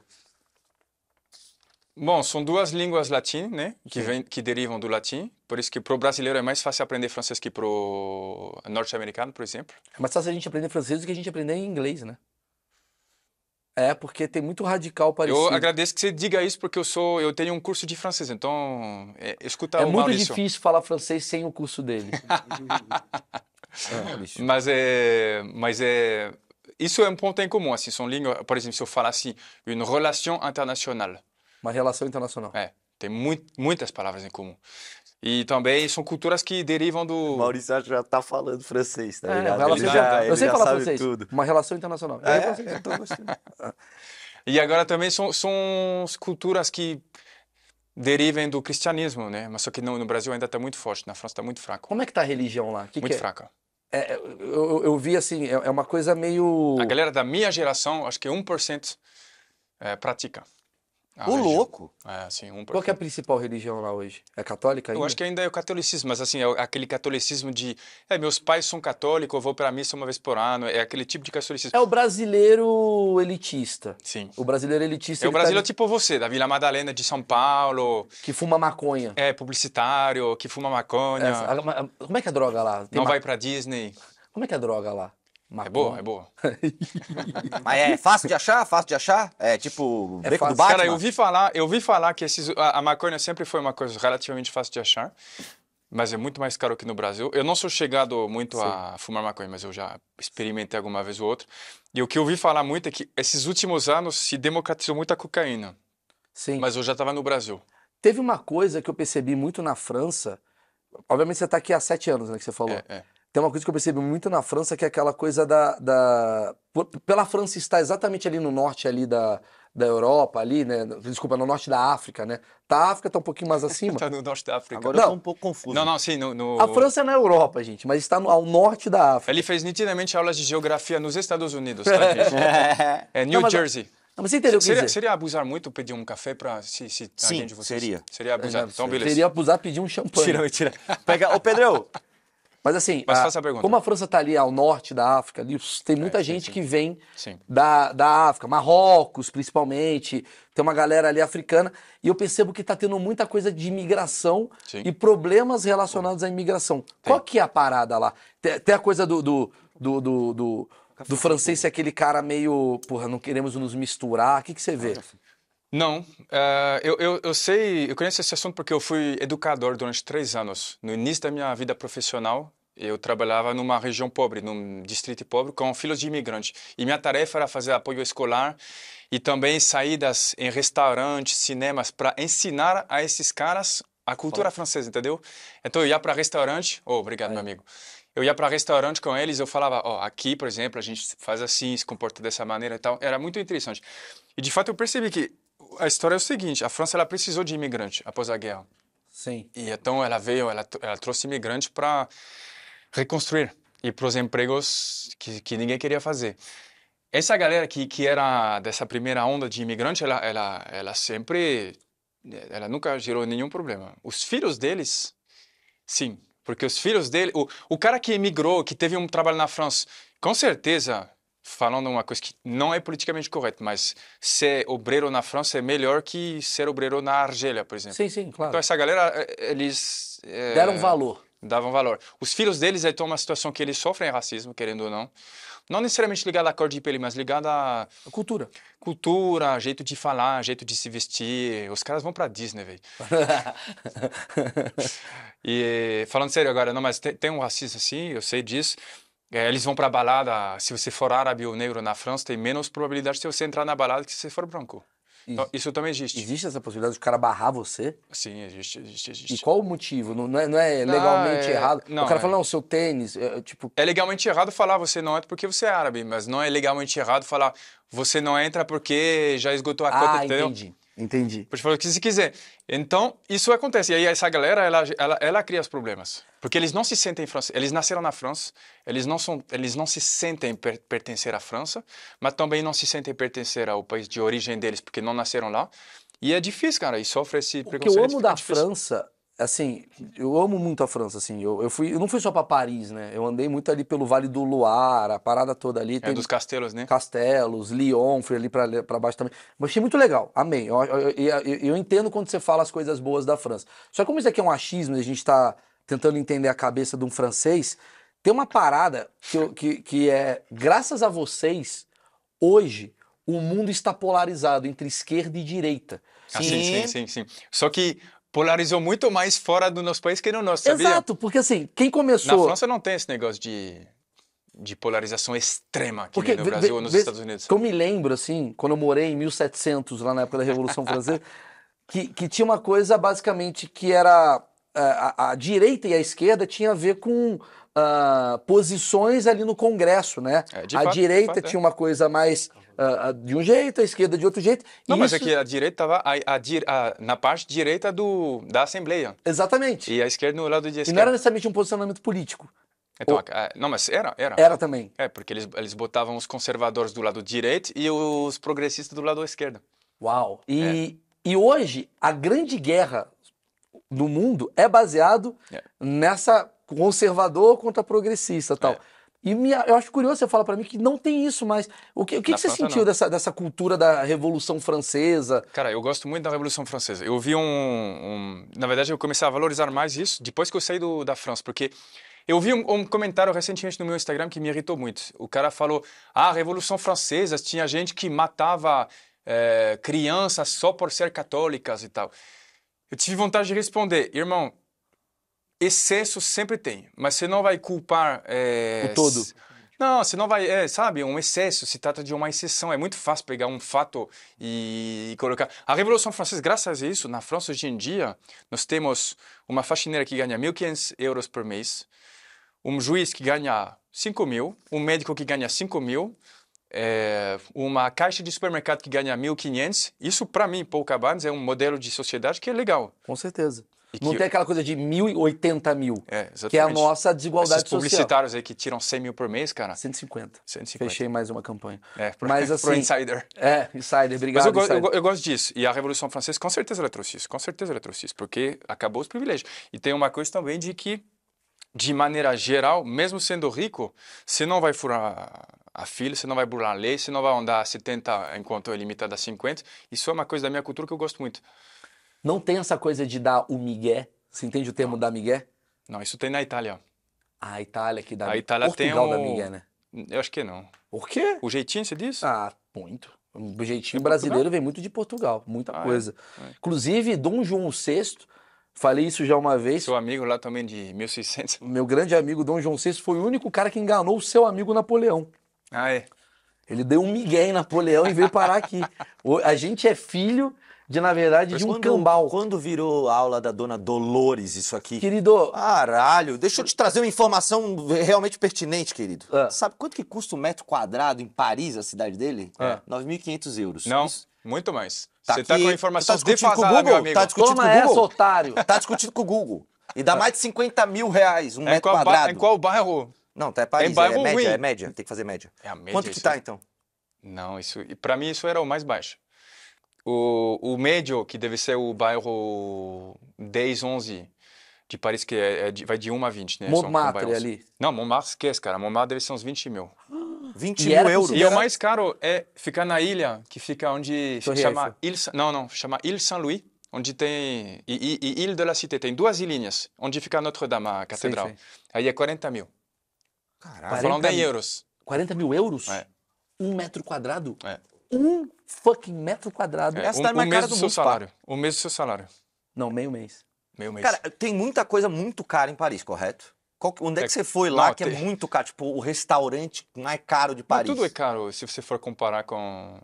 Bom, são duas línguas latinas, né? Que, vem, que derivam do latim. Por isso que para o brasileiro é mais fácil aprender francês que para o norte-americano, por exemplo. É mais fácil a gente aprender francês do que a gente aprender inglês, né? É, porque tem muito radical parecido. Eu agradeço que você diga isso porque eu sou, eu tenho um curso de francês, então é, escuta é o É muito difícil falar francês sem o curso dele. é, é mas é, mas é, isso é um ponto em comum, assim, são línguas, por exemplo, se eu falar assim, uma relação internacional, uma relação internacional. É, tem muito, muitas palavras em comum. E também são culturas que derivam do. O Maurício já está falando francês, tá é, ligado? Ele já, eu sei falar francês. Tudo. Uma relação internacional. É, é, é e agora também são, são culturas que derivem do cristianismo, né? Mas só que no, no Brasil ainda está muito forte, na França está muito fraco. Como é que está a religião lá? Que muito que é? fraca. É, é eu, eu, vi assim, é, é, uma coisa meio. A galera da minha geração, acho que 1% é, pratica. Ah, o louco. É, assim, um Qual é a principal religião lá hoje? É católica ainda? Eu acho que ainda é o catolicismo, mas assim, é aquele catolicismo de, é, meus pais são católicos, eu vou para missa uma vez por ano, é aquele tipo de catolicismo. É o brasileiro elitista. Sim. O brasileiro elitista. É o tá brasileiro tá... tipo você, da Vila Madalena de São Paulo. Que fuma maconha. É, publicitário, que fuma maconha. como é que é a droga lá? Tem Não ma... vai para Disney. Como é que é a droga lá? mas É boa, é boa. Mas é fácil de achar? Fácil de achar? É tipo é beco do Batman? Cara, eu vi falar, eu vi falar que esses, a, a maconha sempre foi uma coisa relativamente fácil de achar, mas é muito mais caro que no Brasil. Eu não sou chegado muito Sim. a fumar maconha, mas eu já experimentei alguma vez ou outra. E o que eu vi falar muito é que esses últimos anos se democratizou muito a cocaína. Sim. Mas eu já estava no Brasil. Teve uma coisa que eu percebi muito na França. Obviamente você está aqui há sete anos, né, que você falou. É, é tem uma coisa que eu percebi muito na França, que é aquela coisa da. da... Pela França estar exatamente ali no norte ali da, da Europa, ali, né? Desculpa, no norte da África, né? Tá, a África tá um pouquinho mais acima. tá no norte da África. Agora não. eu tô um pouco confuso. Não, não, sim. No, no... A França é na Europa, gente, mas está no, ao norte da África. Ele fez nitidamente aulas de geografia nos Estados Unidos, tá, é. é New não, Jersey. Não, mas você entendeu seria, o que seria, seria abusar muito pedir um café para se, se Sim, de vocês? seria. Seria abusar. É, então, beleza. Seria abusar pedir um champanhe. Tira, tira. Pega, ô Pedro, Mas assim, Mas faça a, pergunta. como a França está ali ao norte da África, ali, tem é, muita é, gente sim, sim. que vem da, da África, Marrocos principalmente, tem uma galera ali africana, e eu percebo que está tendo muita coisa de imigração e problemas relacionados à imigração. Tem. Qual que é a parada lá? Tem, tem a coisa do, do, do, do, do do francês ser aquele cara meio, porra, não queremos nos misturar. O que, que você vê? Não, uh, eu, eu, eu, sei, eu conheço esse assunto porque eu fui educador durante três anos. No início da minha vida profissional, eu trabalhava numa região pobre, num distrito pobre, com filhos de imigrantes. E minha tarefa era fazer apoio escolar e também saídas em restaurantes, cinemas, para ensinar a esses caras a cultura Fala. francesa, entendeu? Então eu ia para restaurante, oh, obrigado, Aí. meu amigo. Eu ia para restaurante com eles, eu falava, ó, oh, aqui, por exemplo, a gente faz assim, se comporta dessa maneira e tal. Era muito interessante. E de fato eu percebi que a história é o seguinte: a França ela precisou de imigrante após a guerra. Sim. E então ela veio, ela, ela trouxe imigrantes para reconstruir e para os empregos que, que, ninguém queria fazer. Essa galera que, que era dessa primeira onda de imigrante, ela, ela, ela sempre. Ela nunca gerou nenhum problema. Os filhos deles, sim. Porque os filhos dele. O, o cara que emigrou, que teve um trabalho na França, com certeza falando uma coisa que não é politicamente correta, mas ser obreiro na França é melhor que ser obreiro na Argélia, por exemplo. Sim, sim, claro. Então essa galera, eh, eles... É, Deram valor. Davam valor. Os filhos deles estão numa situação que eles sofrem racismo, querendo ou não. Não necessariamente ligada à cor de pele, mas ligada à... A cultura. Cultura, jeito de falar, jeito de se vestir. Os caras vão pra Disney, velho. e falando sério agora, não, mas tem, tem um racismo assim, eu sei disso. É, eles vão para balada. Se você for árabe ou negro na França, tem menos probabilidade de você entrar na balada que se você for branco. Então, isso também existe. Existe essa possibilidade de o cara barrar você? Sim, existe, existe, existe. E qual o motivo? Não, não, é, não é, ah, legalmente ah, é... errado? Não, o cara é... fala, não, seu tênis, é, tipo... É legalmente errado falar você não entra porque você é árabe, mas não é legalmente errado falar você não entra porque já esgotou a ah, cota. Ah, entendi. Entendi. Pode falar o que você quiser. Então, isso acontece. E aí, essa galera, ela, ela, ela cria os problemas. Porque eles não se sentem franceses. Eles nasceram na França, eles não, são, eles não se sentem per pertencer à França, mas também não se sentem pertencer ao país de origem deles, porque não nasceram lá. E é difícil, cara, e sofre esse o preconceito. O que eu amo da difícil. França assim, eu amo muito a França, assim. Eu, eu, fui, eu não fui só para Paris, né? Eu andei muito ali pelo Vale do Loire, a parada toda ali. É dos castelos, né? Castelos, Lyon, fui ali para baixo também. Mas achei muito legal, amei. Eu, eu, eu, eu, entendo quando você fala as coisas boas da França. Só que como isso aqui é um achismo, a gente tá tentando entender a cabeça de um francês, tem uma parada que, que, que é, graças a vocês, hoje, o mundo está polarizado entre esquerda e direita. Ah, sim. sim, sim, sim, sim. Só que polarizou muito mais fora do nosso país que no nosso, sabia? Exato, porque assim, quem começou... Na França não tem esse negócio de, de polarização extrema que porque, no Brasil ou nos Estados Unidos. Que eu me lembro, assim, quando eu morei em 1700, lá na época da Revolução Francesa, que, que tinha uma coisa basicamente que era... A, eh, a, a direita e a esquerda tinha a ver com uh, posições ali no Congresso, né? É, a fato, direita fato, é. tinha uma coisa mais uh, de um jeito, a esquerda de outro jeito. Não, mas é isso... é que a direita estava na parte direita do, da Assembleia. Exatamente. E a esquerda no lado de esquerda. E não era necessariamente um posicionamento político. Então, Ou... não, mas era, era. Era também. É, porque eles, eles botavam os conservadores do lado direito e os progressistas do lado esquerdo. Uau! E, é. e hoje, a grande guerra no mundo é baseado é. nessa conservador contra progressista tal. É. E eu acho curioso você falar para mim que não tem isso mais. O que, o que, que você França, sentiu dessa, dessa cultura da Revolução Francesa? Cara, eu gosto muito da Revolução Francesa. Eu vi um, um Na verdade, eu comecei a valorizar mais isso depois que eu saí do, da França, porque eu vi um, um, comentário recentemente no meu Instagram que me irritou muito. O cara falou: ah, a Revolução Francesa tinha gente que matava é, crianças só por ser católicas e tal. Eu tive vontade de responder: irmão, Excesso sempre tem, mas você não vai culpar. É, o todo. Não, você não vai. É, sabe, um excesso se trata de uma exceção. É muito fácil pegar um fato e, colocar. A Revolução Francesa, graças a isso, na França hoje em dia, nós temos uma faxineira que ganha 1.500 euros por mês, um juiz que ganha 5 mil, um médico que ganha 5 mil, é, uma caixa de supermercado que ganha 1.500. Isso, para mim, pouca Cabanes, é um modelo de sociedade que é legal. Com certeza. E não que... tem aquela coisa de mil e oitenta mil, é, que é a nossa desigualdade Esses social. publicitários aí que tiram 100 mil por mês, cara. 150. 150. Fechei mais uma campanha. É, pro, Mas, assim, pro Insider. É, Insider, obrigado, Mas eu, insider. Eu, eu, gosto disso. E a Revolução Francesa com certeza ela trouxe isso, com certeza ela trouxe isso, porque acabou os privilégios. E tem uma coisa também de que, de maneira geral, mesmo sendo rico, você não vai furar a filha, você não vai burlar a lei, você não vai andar 70 enquanto é limitada a 50. Isso é uma coisa da minha cultura que eu gosto muito. Não tem essa coisa de dar o migué. Você entende o termo dar migué? Não, isso tem na Itália. A Itália que dá A Itália Portugal tem um... dá migué, né? Eu acho que não. Por quê? O jeitinho, você diz? Ah, muito. O jeitinho é brasileiro Portugal? vem muito de Portugal, muita ah, é? coisa. É, é. Inclusive, Dom João VI, falei isso já uma vez. Seu amigo lá também de 1600. Meu grande amigo Dom João VI foi o único cara que enganou o seu amigo Napoleão. Ah, é? Ele deu um migué em Napoleão e veio parar aqui. A gente é filho de, na verdade, Mas de um quando, cambal. Quando virou aula da dona Dolores isso aqui? Querido... Caralho, deixa eu te trazer uma informação realmente pertinente, querido. Ah. Sabe quanto que custa um metro quadrado em Paris, a cidade dele? 9.500 ah. euros. Não, isso? muito mais. Tá Você tá aqui, tá com a informação tá discutindo com o Google, meu tá amigo. Tá discutindo Toma com o Google. Essa, otário. Tá discutindo com o Google. E dá ah. mais de 50 mil reais um é metro quadrado. Em qual bairro? Não, tá é Paris, é, é média, ruim. é média. Tem que fazer média. É a média. Quanto que tá, então? Não, isso. Para mim isso era o mais baixo. O, o médio, que deve ser o bairro 10, 11 de Paris, que é, é de, vai de 1 a 20, né? Montmartre um ali. Não, Montmartre esquece, cara. Montmartre deve ser uns 20 mil. 20 mil euros? E o mais caro é ficar na ilha, que fica onde... Torre chama Ilha, não, não. Chama Ilha Saint-Louis onde tem. E, e, Ilha de la Cité, tem duas ilhinhas, onde fica Notre-Dame, a catedral. Sim, sim. Aí é 40 mil. Caralho. Falando em euros. 40 mil euros? É. Um metro quadrado? É um fucking metro quadrado. É, Essa um, tá na do, do seu salário. O mês do seu salário. Não, meio mês. Meio mês. Cara, tem muita coisa muito cara em Paris, correto? Qual, onde é, é que você foi lá não, que é tem... é muito caro? Tipo, o restaurante mais caro de Paris. Não, tudo é caro, se você for comparar com...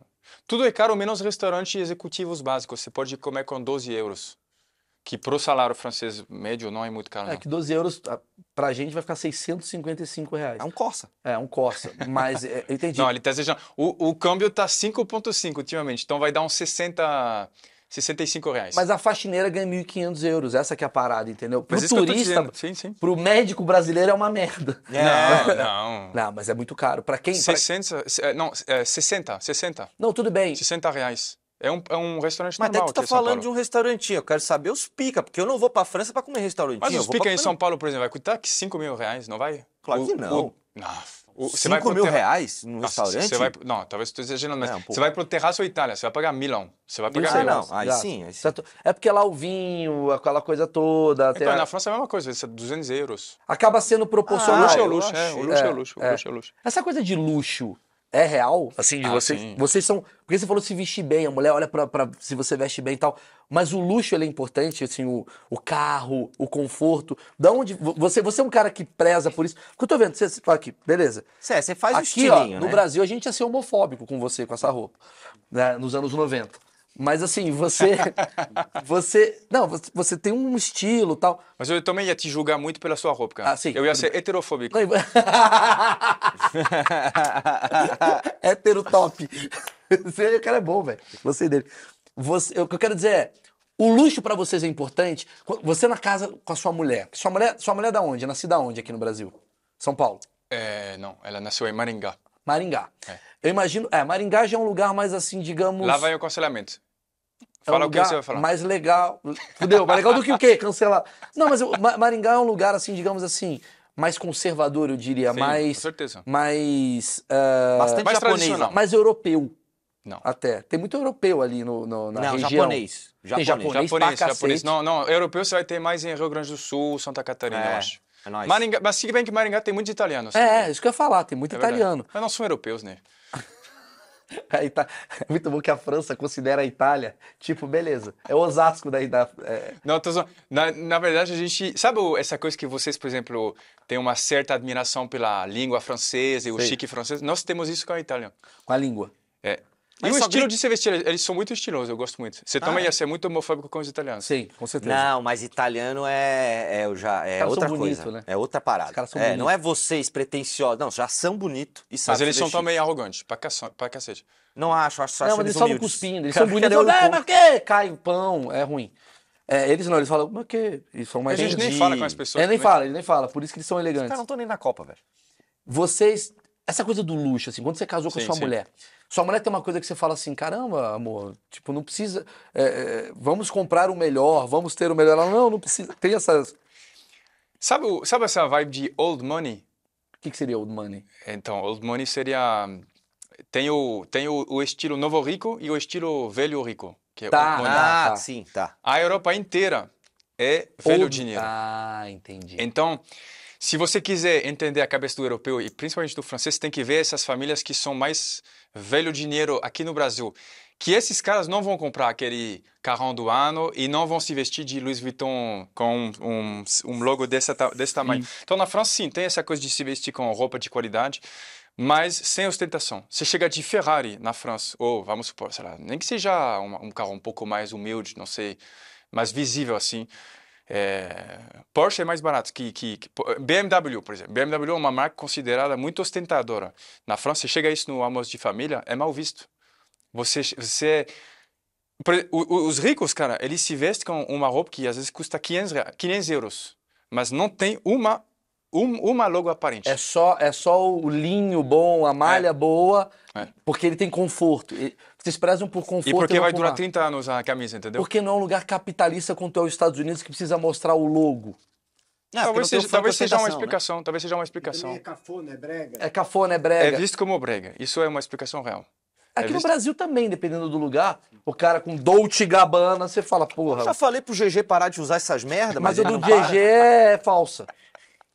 Tudo é caro, menos restaurantes executivos básicos. Você pode comer com 12 euros que para o salário francês médio não é muito caro. É não. que 12 euros para a gente vai ficar 655 reais. É um Corsa. É, um Corsa. Mas é, eu entendi. Não, ele está desejando. O, o câmbio está 5,5 ultimamente, então vai dar uns 60. 65 reais. Mas a faxineira ganha 1.500 euros, essa que é a parada, entendeu? Para o turista, para o médico brasileiro é uma merda. É, não, não. não, mas é muito caro. Para quem... 600, pra... É, não, é, 60, 60. Não, tudo bem. 60 reais. É um, é um restaurante Mas normal. Mas até tu tá falando de um restaurantinho. Eu quero saber os pica, porque eu não vou pra França pra comer restaurantinho. Mas os pica comer... em São Paulo, por exemplo, vai custar 5 mil reais, não vai? Claro o, que não. O, não. 5 mil reais num restaurante? Você vai, não, talvez estou exagerando, mas é, um você vai pro Terraço Itália, você vai pagar Milão. Você vai pagar Milão. não, aí sim, aí sim. Tá é porque é lá o vinho, aquela coisa toda... É, então, na França é a mesma coisa, isso é 200 euros. Acaba sendo ah, proporcional. Ah, luxo é o luxo, é, o luxo é, o luxo, o luxo é o é luxo. Essa coisa de luxo, é real? Assim, de ah, vocês. Sim. Vocês são. Porque você falou se vestir bem, a mulher olha pra, pra, se você veste bem e tal. Mas o luxo ele é importante, assim, o, o carro, o conforto. Da onde. Você, você é um cara que preza por isso. Porque eu tô vendo, você, você fala aqui, beleza. Cê, você faz aqui, o estilinho, ó, né? No Brasil a gente ia ser homofóbico com você, com essa roupa. Né, nos anos 90. Mas assim, você. você. Não, você tem um estilo tal. Mas eu também ia te julgar muito pela sua roupa, cara. Ah, sim, eu ia ser heterofóbico. Não, top. Você, o cara é bom, velho. você dele. Você, o que eu quero dizer é. O luxo para vocês é importante. Você na casa com a sua mulher. Sua mulher, sua mulher é da onde? É nascida onde aqui no Brasil? São Paulo? É, não, ela nasceu em Maringá. Maringá. É. Eu imagino. É, Maringá já é um lugar mais assim, digamos. Lá vai o aconselhamento. É Fala um o que você vai falar. Mais legal. Fudeu, mais legal do que o quê? Cancelar. Não, mas eu, Maringá é um lugar, assim, digamos assim, mais conservador, eu diria. Sim, mais. Com certeza. Mais. Uh, Bastante mais japonês. Mais europeu. Não. Até. Tem muito europeu ali no, no na não, região. japonês. Japonês. Tem japonês, japonês, japonês. Não, não. Europeu você vai ter mais em Rio Grande do Sul, Santa Catarina, é. eu acho. É nóis. Maringá, mas se bem que Maringá tem muito italiano. É, é, isso que eu ia falar, tem muito é italiano. Mas não são europeus, né? A Ita... É muito bom que a França considera a Itália, tipo, beleza, é o Osasco daí da. É... Não, tô na, na verdade, a gente. Sabe essa coisa que vocês, por exemplo, têm uma certa admiração pela língua francesa e o chique francês? Nós temos isso com a Itália. Com a língua. É, mas e o estilo que... de se vestir, eles são muito estilosos, eu gosto muito. Você ah, também é? ia ser é muito homofóbico com os italianos. Sim, com certeza. Não, mas italiano é, é, já, é outra coisa. Né? É outra parada. Os caras são é, não é vocês pretensiosos, não, já são bonitos e sabem Mas eles são também arrogantes, pra, caça, pra cacete. Não acho, acho, acho Não, mas eles falam cuspindo, eles são bonitos. Eles é, mas quê? Cai o pão, é ruim. É, eles não, eles falam, mas que? Eles são mais A gente nem fala com as pessoas. É, nem fala, eles nem fala, por isso que eles são elegantes. Os caras não estão nem na Copa, velho. Vocês, essa coisa do luxo, assim, quando você casou com a sua mulher... Sua mulher tem uma coisa que você fala assim, caramba, amor, tipo, não precisa. É, vamos comprar o melhor, vamos ter o melhor. Ela, não, não precisa. Tem essas. Sabe, sabe essa vibe de old money? O que, que, seria old money? Então, old money seria. Tem o, tem o, o estilo novo rico e o estilo velho rico. Que é tá, ah, ah, tá. sim, tá. A Europa inteira é velho old... dinheiro. Ah, entendi. Então. Se você quiser entender a cabeça do europeu e principalmente do francês, tem que ver essas famílias que são mais velho dinheiro aqui no Brasil. Que esses caras não vão comprar aquele carrão do ano e não vão se vestir de Louis Vuitton com um, um logo dessa, desse tamanho. Sim. Então, na França, sim, tem essa coisa de se vestir com roupa de qualidade mas sem ostentação. Você chega de Ferrari na França, ou vamos supor, sei lá, nem que seja um, um, carro um pouco mais humilde, não sei, mais visível assim. É, Porsche é mais barato que, que, que, BMW, por exemplo. BMW é uma marca considerada muito ostentadora. Na França, chega isso no almoço de família, é mal visto. Você, você os ricos, cara, eles se vestem com uma roupa que às vezes custa 500, 500 euros, mas não tem uma, um, uma logo aparente. É só, é só o linho bom, a malha é. boa, é. porque ele tem conforto. Vocês prezam por conforto. E porque e vai durar 30 anos a camisa, entendeu? Porque não é um lugar capitalista quanto é os Estados Unidos que precisa mostrar o logo. talvez, seja, talvez seja, uma né? explicação, né? talvez seja uma explicação. É cafona, é brega. É cafona, é brega. É visto como brega. Isso é uma explicação real. É Aqui é no Brasil também, dependendo do lugar, o cara com Dolce Gabbana, você fala, porra. Eu já falei pro GG parar de usar essas merdas, mas, mas o do GG é falsa.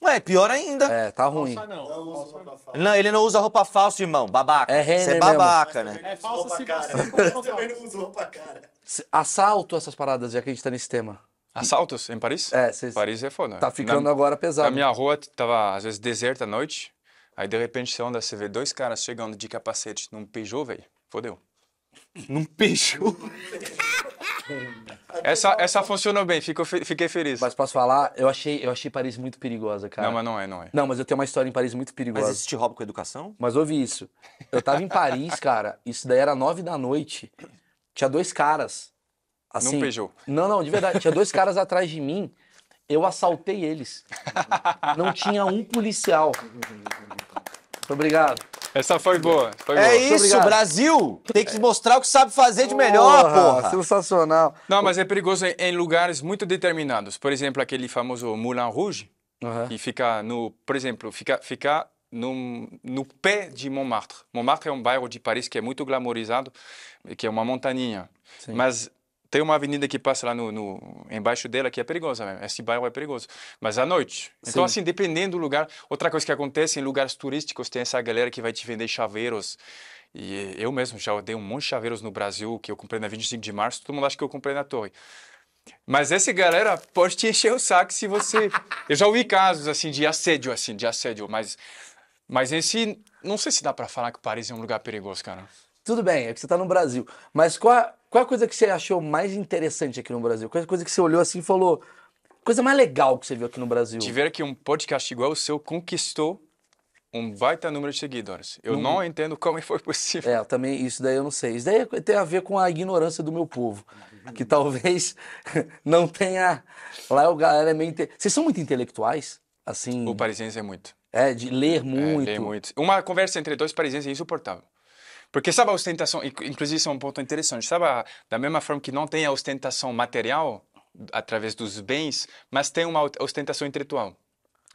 Ué, pior ainda. É, tá ruim. não. Não, usa não, ele não usa roupa falsa, irmão. Babaca. É Renner Você é babaca, mesmo. né? É falsa se cara. Você não usa roupa cara. Assalto essas paradas, já que a gente tá nesse tema. Assaltos em Paris? É, cês... Paris é foda. Tá ficando na... agora pesado. A minha rua tava, às vezes, deserta à noite. Aí, de repente, você anda, você vê dois caras chegando de capacete num Peugeot, velho. Fodeu. Num Peugeot? essa, essa funcionou bem, fico, fiquei feliz. Mas posso falar? Eu achei, eu achei Paris muito perigosa, cara. Não, mas não é, não é. Não, mas eu tenho uma história em Paris muito perigosa. Mas existe roubo com educação? Mas ouvi isso. Eu tava em Paris, cara, isso daí era nove da noite. Tinha dois caras. Assim, não beijou. Não, não, de verdade. Tinha dois caras atrás de mim. Eu assaltei eles. Não tinha um policial. Muito obrigado. Essa foi boa. Foi é boa. isso, Brasil! Tem que mostrar o que sabe fazer de melhor, porra! porra. Sensacional. Não, mas é perigoso em lugares muito determinados. Por exemplo, aquele famoso Moulin Rouge, uhum. que fica no... Por exemplo, fica, fica no, no pé de Montmartre. Montmartre é um bairro de Paris que é muito glamorizado, que é uma montaninha. Sim. Mas tem uma avenida que passa lá no, no embaixo dela que é perigosa mesmo. Né? Esse bairro é perigoso. Mas à noite. Então, Sim. assim, dependendo do lugar. Outra coisa que acontece em lugares turísticos, tem essa galera que vai te vender chaveiros. E eu mesmo já dei um monte de chaveiros no Brasil que eu comprei na 25 de março. Todo mundo acha que eu comprei na Torre. Mas essa galera pode te encher o saco se você. Eu já ouvi casos assim de assédio, assim, de assédio, mas. Mas esse. Não sei se dá para falar que Paris é um lugar perigoso, cara. Tudo bem, é que você tá no Brasil. Mas qual. A... Qual é a coisa que você achou mais interessante aqui no Brasil? Qual é a coisa que você olhou assim e falou, coisa mais legal que você viu aqui no Brasil? Tiver que um podcast igual o seu conquistou um baita número de seguidores. Eu não entendo como foi possível. É, também isso daí eu não sei. Isso daí tem a ver com a ignorância do meu povo, que talvez não tenha lá o galera é meio inte... vocês são muito intelectuais, assim. O parisiense é muito. É de ler muito. É, ler muito. Uma conversa entre dois parisienses é insuportável. Porque sabe a ostentação, inclusive isso é um ponto interessante, sabe, da mesma forma que não tem a ostentação material através dos bens, mas tem uma ostentação intelectual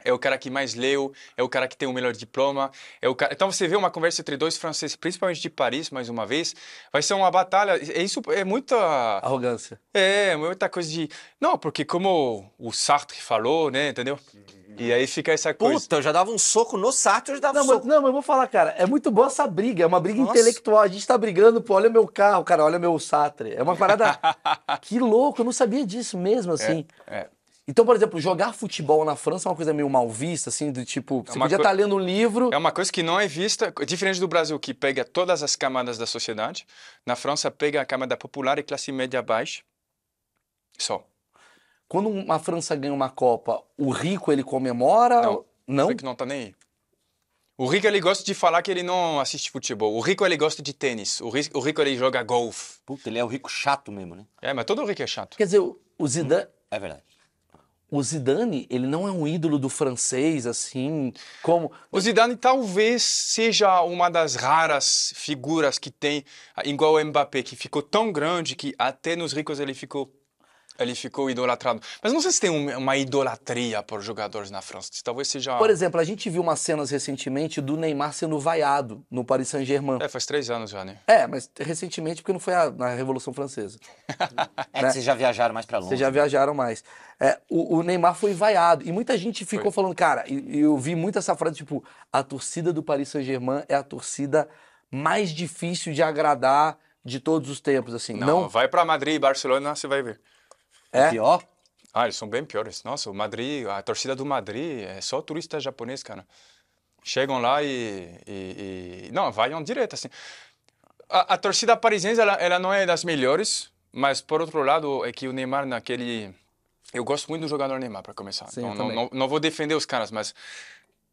é o cara que mais leu, é o cara que tem o melhor diploma, é o cara... Então você vê uma conversa entre dois franceses, principalmente de Paris, mais uma vez, vai ser uma batalha. É isso é muita arrogância. É, muita coisa de não, porque como o Sartre falou, né, entendeu? E aí fica essa coisa. Puta, eu já dava um soco no Sartre, eu já dava não, um mas, soco. Não, mas eu vou falar, cara, é muito boa essa briga, é uma briga Nossa. intelectual. A gente tá brigando, pô, olha meu carro, cara, olha meu Sartre. É uma parada que louco, eu não sabia disso mesmo assim. É, é. Então, por exemplo, jogar futebol na França é uma coisa meio mal vista, assim, do tipo, é você podia estar tá lendo um livro. É uma coisa que não é vista, diferente do Brasil, que pega todas as camadas da sociedade. Na França, pega a camada popular e classe média baixa. Só. Quando uma França ganha uma Copa, o rico ele comemora? Não. Não? O que não tá nem aí. O rico ele gosta de falar que ele não assiste futebol. O rico ele gosta de tênis. O rico, o rico ele joga golfe. Puta, ele é o rico chato mesmo, né? É, mas todo rico é chato. Quer dizer, o Zidane. É verdade. O Zidane, ele não é um ídolo do francês, assim, como... O Zidane talvez seja uma das raras figuras que tem, igual o Mbappé, que ficou tão grande que até nos ricos ele ficou ele ficou idolatrado. Mas não sei se tem um, uma idolatria por jogadores na França. Talvez seja. Por exemplo, a gente viu umas cenas recentemente do Neymar sendo vaiado no Paris Saint-Germain. É, faz três anos já, né? É, mas recentemente porque não foi a, na Revolução Francesa. é né? que vocês já viajaram mais para longe. Vocês já né? viajaram mais. É, o, o, Neymar foi vaiado. E muita gente ficou foi. falando, cara, e, eu vi muito essa frase, tipo, a torcida do Paris Saint-Germain é a torcida mais difícil de agradar de todos os tempos, assim. Não, não... vai para Madrid e Barcelona, você vai ver. É? Pior? Ah, eles são bem piores. Nossa, o Madrid, a torcida do Madrid é só turista japonês, cara. Chegam lá e. e, e... Não, vaiam direto, assim. A, a, torcida parisiense, ela, ela não é das melhores, mas por outro lado, é que o Neymar, naquele. Eu gosto muito do jogador Neymar, para começar. Sim, então, não, não, não vou defender os caras, mas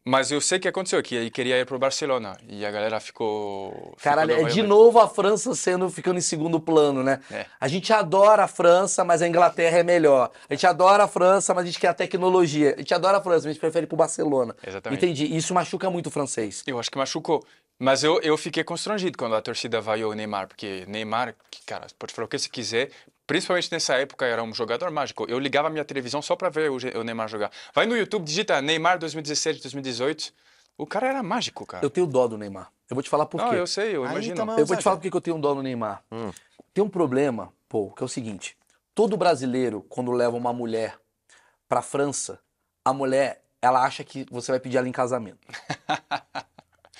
mas eu sei o que aconteceu, que ele queria ir pro Barcelona. E a galera ficou. Caralho, ficou é de novo a França sendo ficando em segundo plano, né? É. A gente adora a França, mas a Inglaterra é melhor. A gente adora a França, mas a gente quer a tecnologia. A gente adora a França, mas a gente prefere ir pro Barcelona. Exatamente. Entendi. E isso machuca muito o francês. Eu acho que machucou. Mas eu, eu fiquei constrangido quando a torcida vaiou o Neymar, porque Neymar, cara, pode falar o que você quiser, principalmente nessa época, era um jogador mágico. Eu ligava a minha televisão só para ver o Neymar jogar. Vai no YouTube, digita Neymar 2017, 2018. O cara era mágico, cara. Eu tenho dó do Neymar. Eu vou te falar por quê. Não, eu sei, eu imagino. Tá eu vou te falar por que eu tenho dó do Neymar. Hum. Tem um problema, pô, que é o seguinte. Todo brasileiro, quando leva uma mulher pra França, a mulher, ela acha que você vai pedir ela em casamento.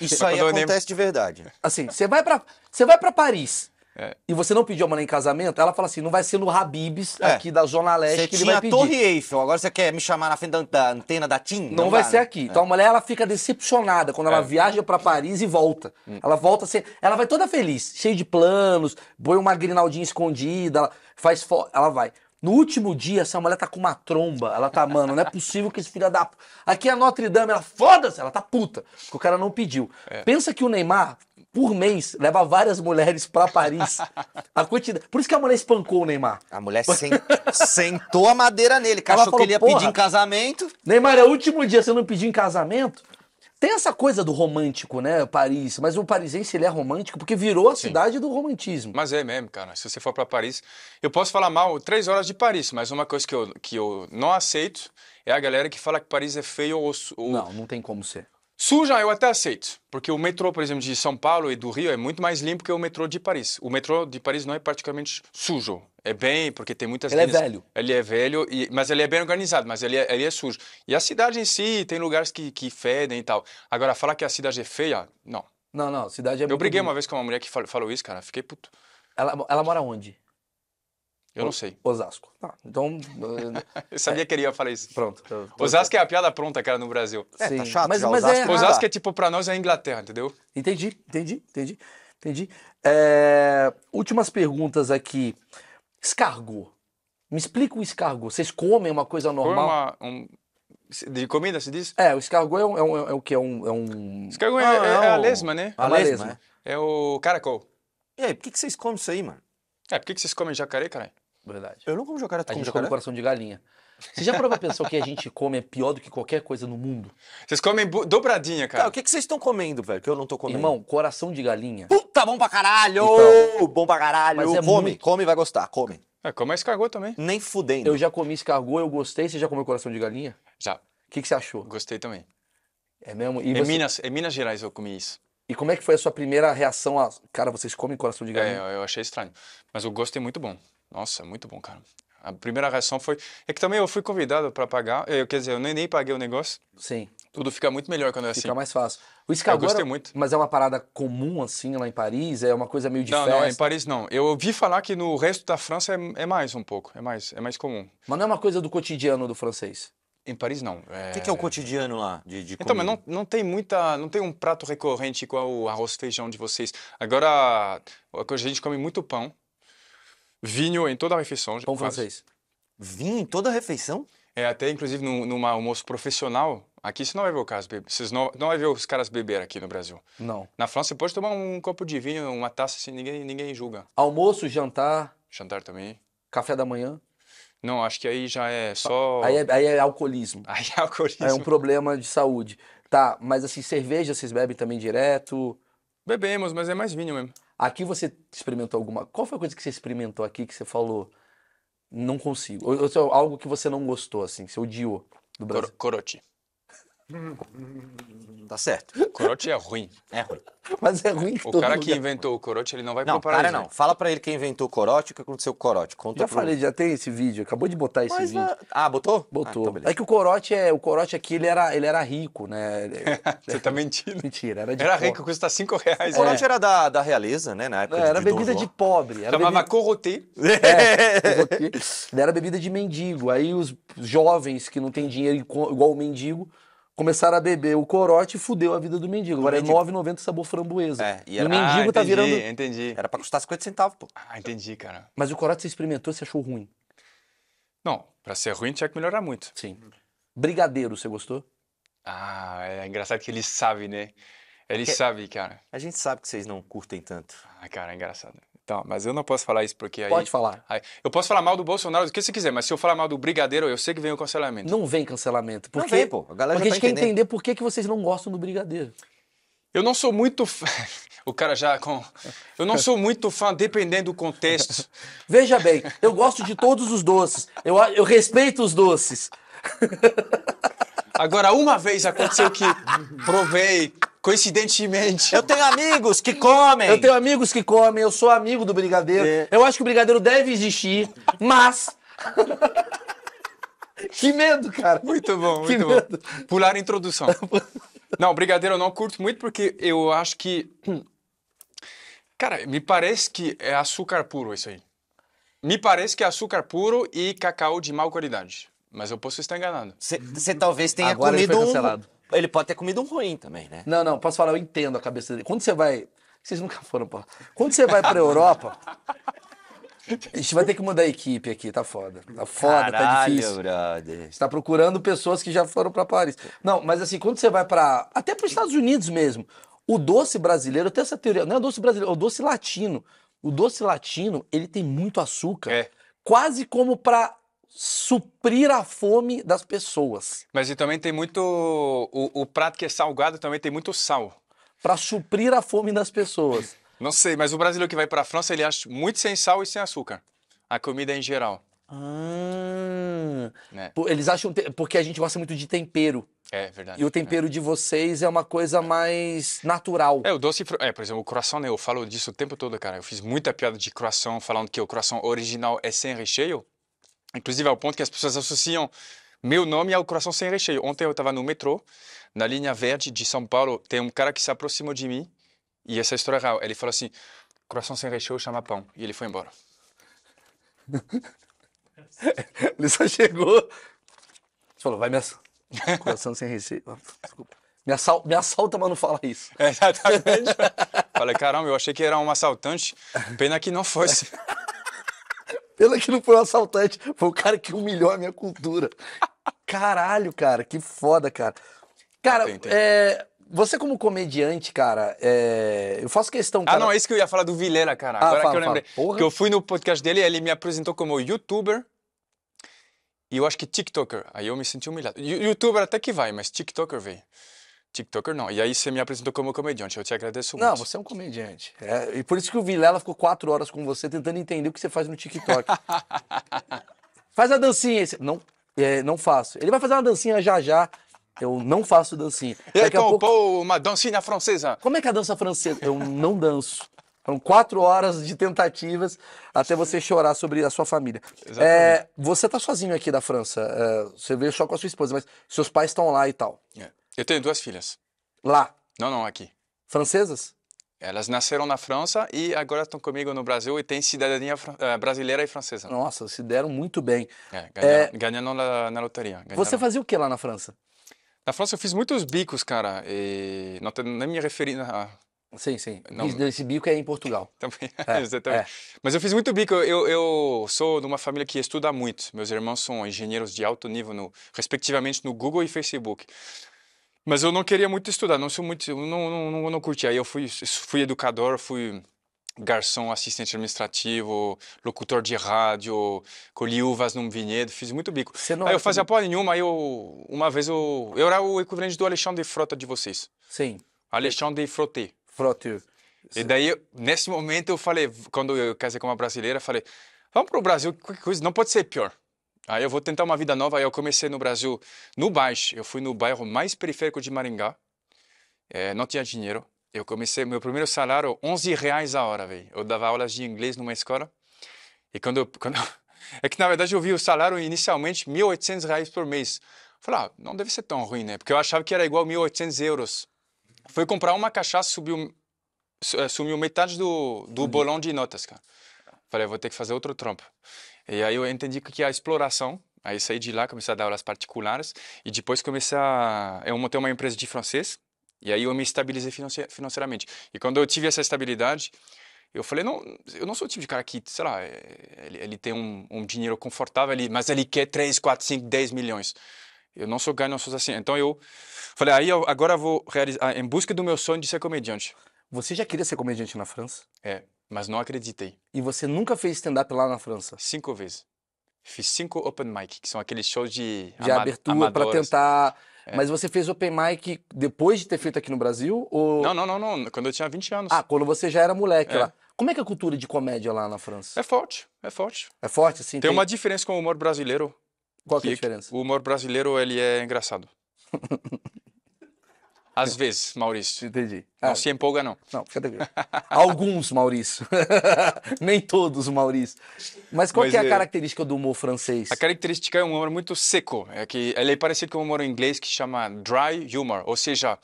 Isso aí acontece de verdade. Assim, você vai para você vai para Paris. E você não pediu a mulher em casamento, ela fala assim: não vai ser no Habibs, é. aqui da Zona Leste, você que ele vai pedir. Torre Eiffel, agora você quer me chamar na frente da, antena da TIM? Não, não vai, vai ser né? aqui. É. Então a mulher ela fica decepcionada quando ela é. viaja para Paris e volta. Hum. Ela volta ser. ela vai toda feliz, cheia de planos, boi uma grinaldinha escondida, ela faz fo... ela vai. No último dia, essa mulher tá com uma tromba. Ela tá, mano, não é possível que esse filho da. Aqui é Notre Dame, ela foda-se, ela tá puta. Porque o cara não pediu. É. Pensa que o Neymar por mês leva várias mulheres para Paris. A quantidade. Por isso que a mulher espancou o Neymar. A mulher sen... sentou a madeira nele, cachorro achou que ele ia pedir em casamento. Neymar, é o último dia, você não pediu em casamento? Tem essa coisa do romântico, né, Paris? Mas o parisense ele é romântico porque virou a Sim. cidade do romantismo. Mas é mesmo, cara. Se você for para Paris, eu posso falar mal três horas de Paris, mas uma coisa que eu, que eu não aceito é a galera que fala que Paris é feio ou, ou... não, não tem como ser. Suja eu até aceito, porque o metrô, por exemplo, de São Paulo e do Rio é muito mais limpo que o metrô de Paris. O metrô de Paris não é praticamente sujo. É bem, porque tem muitas Ele é linhas. é velho. Ele é velho, e, mas ele é bem organizado, mas ele é, ele é sujo. E a cidade em si tem lugares que, que fedem e tal. Agora, falar que a cidade é feia, não. Não, não, a cidade é Eu briguei bonito. uma vez com uma mulher que falou, falou isso, cara. Fiquei puto. Ela, ela mora onde? Eu não sei. Osasco. Ah, então. eu é, sabia é. que ele ia falar isso. Pronto. Osasco é a piada pronta, cara, no Brasil. É, tá Sim. tá chato. Mas, mas Osasco. É, é Osasco é tipo, pra nós é a Inglaterra, entendeu? Entendi, entendi, entendi. Entendi. É, últimas perguntas aqui. Escargot. Me explica o escargot. Vocês comem uma coisa normal? Uma, um, de comida, se diz? É, o escargot é, um, é, um, é o que? É um, é um... Escargot é, ah, é, é, a lesma, né? A, a lesma. lesma. É o caracol. E aí, por que, que vocês comem isso aí, mano? É, por que, que vocês comem jacaré, caralho? Verdade. Eu não como jacaré, tu a come gente jacaré? come coração de galinha. Você já provou a pensar que a gente come é pior do que qualquer coisa no mundo? Vocês comem dobradinha, cara. Cara, o que, que vocês estão comendo, velho? Que eu não tô comendo. Irmão, coração de galinha. Puta, bom pra caralho! Então, bom pra caralho! Mas é come, muito- come, vai gostar, come. É, como escargot também. Nem fudendo. Eu já comi escargot, eu gostei. Você já comeu coração de galinha? Já, O que, que você achou? gostei também. É mesmo? E, Em, você- Minas, em Minas Gerais eu comi isso. e como é que foi a sua primeira reação a. Cara, vocês comem coração de é, galinha? É, eu achei estranho. Mas o gosto é muito bom. Nossa, é muito bom, cara. A primeira reação foi. É que também eu fui convidado para pagar. Eu, eh, quer dizer, eu nem, nem paguei o negócio. Sim. Tudo fica muito melhor quando é assim. Fica mais fácil. O whisky eu agora, gostei muito. Mas é uma parada comum assim lá em Paris? É uma coisa meio de não, é festa? Não, em Paris não. Eu ouvi falar que no resto da França é, é, mais um pouco. É mais, é mais comum. Mas não é uma coisa do cotidiano do francês? Em Paris não. É... O que, que, é o cotidiano lá de, de Então, mas não, não tem muita, não tem um prato recorrente igual o arroz feijão de vocês. Agora a gente come muito pão vinho em toda a refeição. Pão quase. francês. Vinho em toda a refeição? É, até inclusive num, almoço profissional, aqui você não vai ver o caso, vocês não, não vai ver os caras beber aqui no Brasil. Não. Na França você pode tomar um copo de vinho, uma taça, assim, ninguém, ninguém julga. Almoço, jantar. Jantar também. Café da manhã. Não, acho que aí já é só. Aí é, aí é alcoolismo. Aí é alcoolismo. é um problema de saúde. Tá, mas assim, cerveja vocês bebem também direto? Bebemos, mas é mais vinho mesmo. Aqui você experimentou alguma. Qual foi a coisa que você experimentou aqui que você falou? Não consigo. Ou, ou algo que você não gostou, assim, que você odiou do Brasil? Cor corote. Tá certo. Corote é ruim. É ruim. Mas é ruim O cara que inventou o corote, ele não vai não, Não, cara não. Fala pra ele quem inventou o corote, o que aconteceu com o corote. Conta já falei, já tem esse vídeo. Acabou de botar esse Mas, vídeo. Ah, ah botou? Botou. Ah, então é que o corote, é, o corote aqui, ele era, ele era rico, né? Ele... Você tá mentindo. Mentira, era de Era rico, custa 5 reais. O né? corote é. era da, da realeza, né? Na época não, é, era de bebida de pobre. Era Chamava bebida... corote. É, Era bebida de mendigo. Aí os jovens que não têm dinheiro igual o mendigo começaram a beber o corote e fudeu a vida do mendigo. Agora é é 9,90 sabor framboesa. É, e era... o ah, mendigo ah, entendi, tá virando. Entendi. Era pra custar 50 centavos, pô. Ah, entendi, cara. Mas o corote você experimentou e você achou ruim? Não, pra ser ruim tinha que melhorar muito. Sim. Brigadeiro, você gostou? Ah, é engraçado que ele sabe, né? Ele sabem sabe, cara. A gente sabe que vocês não curtem tanto. Ah, cara, é engraçado. Então, mas eu não posso falar isso porque aí. Pode falar. Aí, eu posso falar mal do Bolsonaro do que você quiser, mas se eu falar mal do Brigadeiro, eu sei que vem o cancelamento. Não vem cancelamento. Por não quê? Vem, pô. A galera porque a gente tá quer entender por que, que vocês não gostam do Brigadeiro. Eu não sou muito. o cara já com. Eu não sou muito fã, dependendo do contexto. Veja bem, eu gosto de todos os doces. Eu, eu respeito os doces. Agora, uma vez aconteceu que provei Coincidentemente. Eu tenho amigos que comem. Eu tenho amigos que comem, eu sou amigo do brigadeiro. É. Eu acho que o brigadeiro deve existir, mas. que medo, cara. Muito bom, muito que bom. Medo. Pular a introdução. não, brigadeiro eu não curto muito porque eu acho que. Cara, me parece que é açúcar puro isso aí. Me parece que é açúcar puro e cacau de má qualidade. Mas eu posso estar enganado. Você talvez tenha Agora comido um, ele pode ter comido um ruim também, né? Não, não, posso falar, eu entendo a cabeça dele. Quando você vai. Vocês nunca foram, pra. Quando você vai pra Europa. A gente vai ter que mudar a equipe aqui, tá foda. Tá foda, tá Caralho, tá difícil. Brother. A gente tá procurando pessoas que já foram para Paris. Não, mas assim, quando você vai para até para os Estados Unidos mesmo, o doce brasileiro, eu tenho essa teoria, não é o doce brasileiro, é o doce latino. O doce latino, ele tem muito açúcar. É. Quase como para suprir a fome das pessoas. Mas e também tem muito. O, o prato que é salgado também tem muito sal. Para suprir a fome das pessoas. Não sei, mas o brasileiro que vai para a França, ele acha muito sem sal e sem açúcar. A comida em geral. Ah, né? Eles acham. Te... Porque a gente gosta muito de tempero. É verdade. E o tempero é. de vocês é uma coisa mais natural. É, o doce. É, por exemplo, o croissant, né? Eu falo disso o tempo todo, cara. Eu fiz muita piada de croissant, falando que o croissant original é sem recheio. Inclusive ao ponto que as pessoas associam meu nome ao coração sem recheio. Ontem eu estava no metrô, na linha verde de São Paulo, tem um cara que se aproximou de mim e essa é história é real. Ele falou assim: coração sem recheio chama pão. E ele foi embora. ele só chegou. falou: vai me Coração sem recheio. Ah, desculpa. Me, assal... me assalta, mas não fala isso. É, exatamente. Falei: caramba, eu achei que era um assaltante. Pena que não fosse. Pena que não foi um assaltante, foi o cara que humilhou a minha cultura. Caralho, cara, que foda, cara. Cara, é, você como comediante, cara, é, eu faço questão, ah, cara... Ah, não, é isso que eu ia falar do Vilela, cara. Ah, Agora fala, que eu lembrei. que eu fui no podcast dele, ele me apresentou como youtuber e eu acho que tiktoker. Aí eu me senti humilhado. Youtuber até que vai, mas tiktoker, veio. TikToker não. E aí você me apresentou como comediante, eu te agradeço muito. Não, você é um comediante. É, e por isso que o Vilela ficou quatro horas com você tentando entender o que você faz no TikTok. faz a dancinha. Esse... Não, é, não faço. Ele vai fazer uma dancinha já já. Eu não faço dancinha. Ele compô pouco... uma dancinha francesa. Como é que é a dança francesa? Eu não danço. Foram quatro horas de tentativas até você chorar sobre a sua família. É, você tá sozinho aqui da França. É, você veio só com a sua esposa, mas seus pais estão lá e tal. É. Eu tenho duas filhas. Lá? Não, não, aqui. Francesas? Elas nasceram na França e agora estão comigo no Brasil e têm cidadania eh, brasileira e francesa. Nossa, se deram muito bem. É, ganharam, é... na, na, loteria. Ganharam. Você fazia o que lá na França? Na França eu fiz muitos bicos, cara, e não nem me referi... a. Sim, sim. Não... Esse bico é em Portugal. Também, é, exatamente. É. Mas eu fiz muito bico. Eu, eu sou de uma família que estuda muito. Meus irmãos são engenheiros de alto nível, no, respectivamente, no Google e Facebook. Mas eu não queria muito estudar, não sou muito, não, não, não, não curti. Aí eu fui, fui educador, fui garçom, assistente administrativo, locutor de rádio, colhi uvas num vinhedo, fiz muito bico. aí eu fazia que... porra nenhuma, aí eu, uma vez eu, eu era o equivalente do Alexandre Frota de vocês. Sim. Alexandre Froté. Froté. E daí, nesse momento eu falei, quando eu casei com uma brasileira, falei, vamos pro Brasil, coisa, não pode ser pior. Aí eu vou tentar uma vida nova. Aí eu comecei no Brasil, no Baixo. Eu fui no bairro mais periférico de Maringá. É, não tinha dinheiro. Eu comecei meu primeiro salário 11 reais a hora, velho. Eu dava aulas de inglês numa escola. E quando, quando é que na verdade eu vi o salário inicialmente 1.800 reais por mês. Falei, ah, não deve ser tão ruim, né? Porque eu achava que era igual 1.800 euros. Fui comprar uma cachaça, subiu, é, sumiu metade do, do uhum. bolão de notas, cara. Falei, ah, vou ter que fazer outro trampo. E aí eu entendi que a exploração, aí saí de lá, comecei a dar aulas particulares e depois comecei a... Eu montei uma empresa de francês e aí eu me estabilizei financeiramente. E quando eu tive essa estabilidade, eu falei, não, eu não sou o tipo de cara que, sei lá, é, ele, ele tem um, um, dinheiro confortável, ele, mas ele quer 3, 4, 5, 10 milhões. Eu não sou ganho, não sou assim. Então eu falei, aí eu, agora eu vou realizar, em busca do meu sonho de ser comediante. Você já queria ser comediante na França? É, mas não acreditei. E você nunca fez stand-up lá na França? Cinco vezes. Fiz cinco open mic, que são aqueles shows de, de abertura para tentar. É. Mas você fez open mic depois de ter feito aqui no Brasil? Ou... Não, não, não, não. Quando eu tinha 20 anos. Ah, quando você já era moleque é. lá. Como é que é a cultura de comédia lá na França? É forte, é forte. É forte, sim. Tem, tem... uma diferença com o humor brasileiro. Qual que é a diferença? O humor brasileiro, ele é engraçado. Às vezes, Maurício. Entendi. Não ah, se empolga, não. Não, fica tranquilo. Alguns, Maurício. Nem todos, Maurício. Mas qual Mas, é a é característica do humor francês? A característica é um humor muito seco. É que ele é parecido com o um humor inglês que chama dry humor. Ou seja,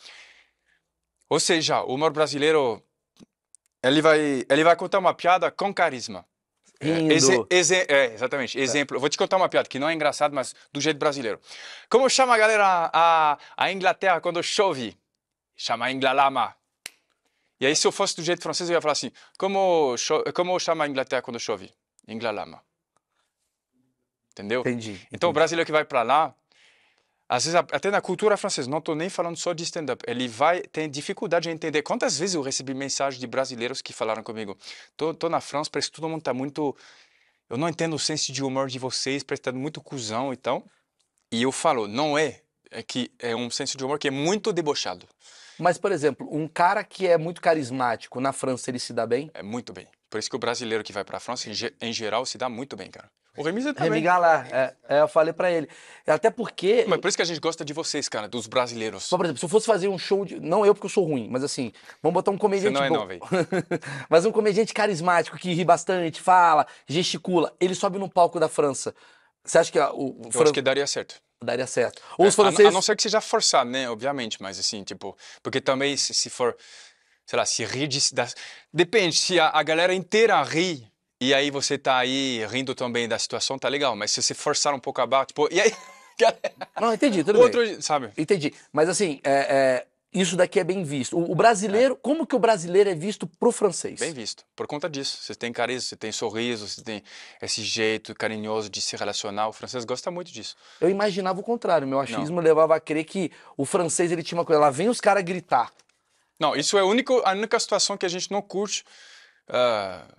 ou seja, o humor brasileiro ele vai, ele vai contar uma piada com carisma. É, exe, exe, é, exatamente. Tá. Exemplo. É. Vou te contar uma piada que não é engraçada, mas do jeito brasileiro. Como chama a galera a, a Inglaterra quando chove? chama Inglaterra E aí, se eu fosse do jeito francês, eu ia falar assim: como, como chama a Inglaterra quando chove? Inglaterra Entendeu? Entendi, então, entendi. Então, o brasileiro é que vai para lá, às vezes, até na cultura francesa, não estou nem falando só de stand-up, ele vai ter dificuldade de entender. Quantas vezes eu recebi mensagens de brasileiros que falaram comigo: estou na França, parece que todo mundo está muito. Eu não entendo o senso de humor de vocês, parece que tá muito cuzão e tal. E eu falo: não é. É que é um senso de humor que é muito debochado. Mas, por exemplo, um cara que é muito carismático, na França ele se dá bem? É muito bem. Por isso que o brasileiro que vai para a França, em geral, se dá muito bem, cara. O Remisa é também. Remigar lá, é, é, eu falei para ele. Até porque. Mas por isso que a gente gosta de vocês, cara, dos brasileiros. Só, por exemplo, se eu fosse fazer um show de. Não eu, porque eu sou ruim, mas assim, vamos botar um comediante. Você não é não, mas um comediante carismático que ri bastante, fala, gesticula. Ele sobe no palco da França. Você acha que o, Eu acho que daria certo daria certo. Ou os é, franceses... A, a não ser que seja forçado, né? Obviamente, mas assim, tipo... Porque também se, se for, sei lá, se rir de... Das... Depende, se a, a galera inteira ri e aí você tá aí rindo também da situação, tá legal. Mas se você forçar um pouco a barra, tipo... E aí... Não, entendi, tudo Outro, bem. Sabe? Entendi. Mas assim, é, é, isso daqui é bem visto. O, o brasileiro, é. como que o brasileiro é visto pro francês? Bem visto, por conta disso. Você tem carisma, você tem sorriso, você tem esse jeito carinhoso de se relacionar. O francês gosta muito disso. Eu imaginava o contrário. Meu achismo Não. levava a crer que o francês ele tinha uma coisa. Lá vem os caras gritar. Não, isso é a única, a única situação que a gente não curte. Uh,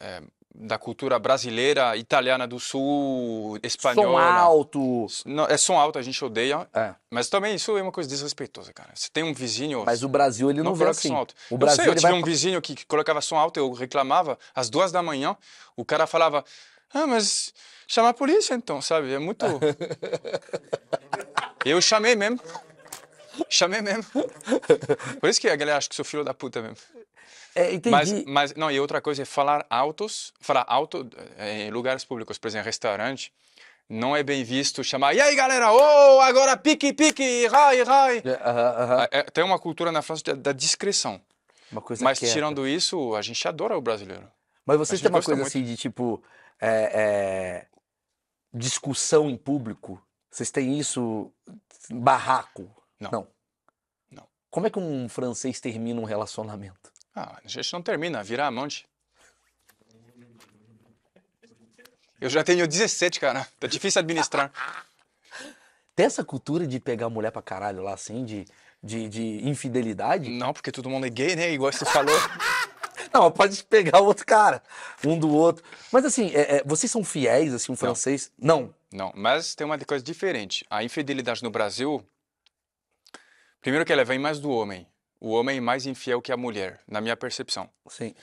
é, da cultura brasileira, italiana do sul, espanhola. Som alto. Não, é som alto, a gente odeia. É. Mas também isso é uma coisa desrespeitosa, cara. Você tem um vizinho. Mas o Brasil, ele não, não vê assim. Som alto. O eu Brasil, sei, eu tive vai... um vizinho que, que colocava som alto, eu reclamava, às duas da manhã, o cara falava: Ah, mas chama a polícia então, sabe? É muito. eu chamei mesmo. Chamei mesmo. Por isso que a galera acha que sou filho da puta mesmo. É, entendi. Mas, mas, não, e outra coisa é falar altos, falar alto eh, em lugares públicos, por exemplo, restaurante, não é bem visto chamar, e aí galera, oh, agora pique, pique, rai, rai. Uh -huh, É, tem uma cultura na França da, da discrição. Mas quieta. tirando isso, a gente adora o brasileiro. Mas vocês têm uma coisa muito. assim de tipo, é, é, discussão em público? Vocês têm isso barraco? Não. não. Não. Como é que um francês termina um relacionamento? não ah, a gente não termina, virar amante. Eu já tenho 17, cara. Tá difícil administrar. Tem essa cultura de pegar mulher pra caralho lá, assim, de, de, de infidelidade? Não, porque todo mundo é gay, né? Igual você falou. Não, pode pegar o outro cara, um do outro. Mas assim, é, é, vocês são fiéis, assim, um não. francês? Não. Não, mas tem uma coisa diferente. A infidelidade no Brasil, primeiro que ela vem mais do homem o homem mais infiel que a mulher, na minha percepção. Sim.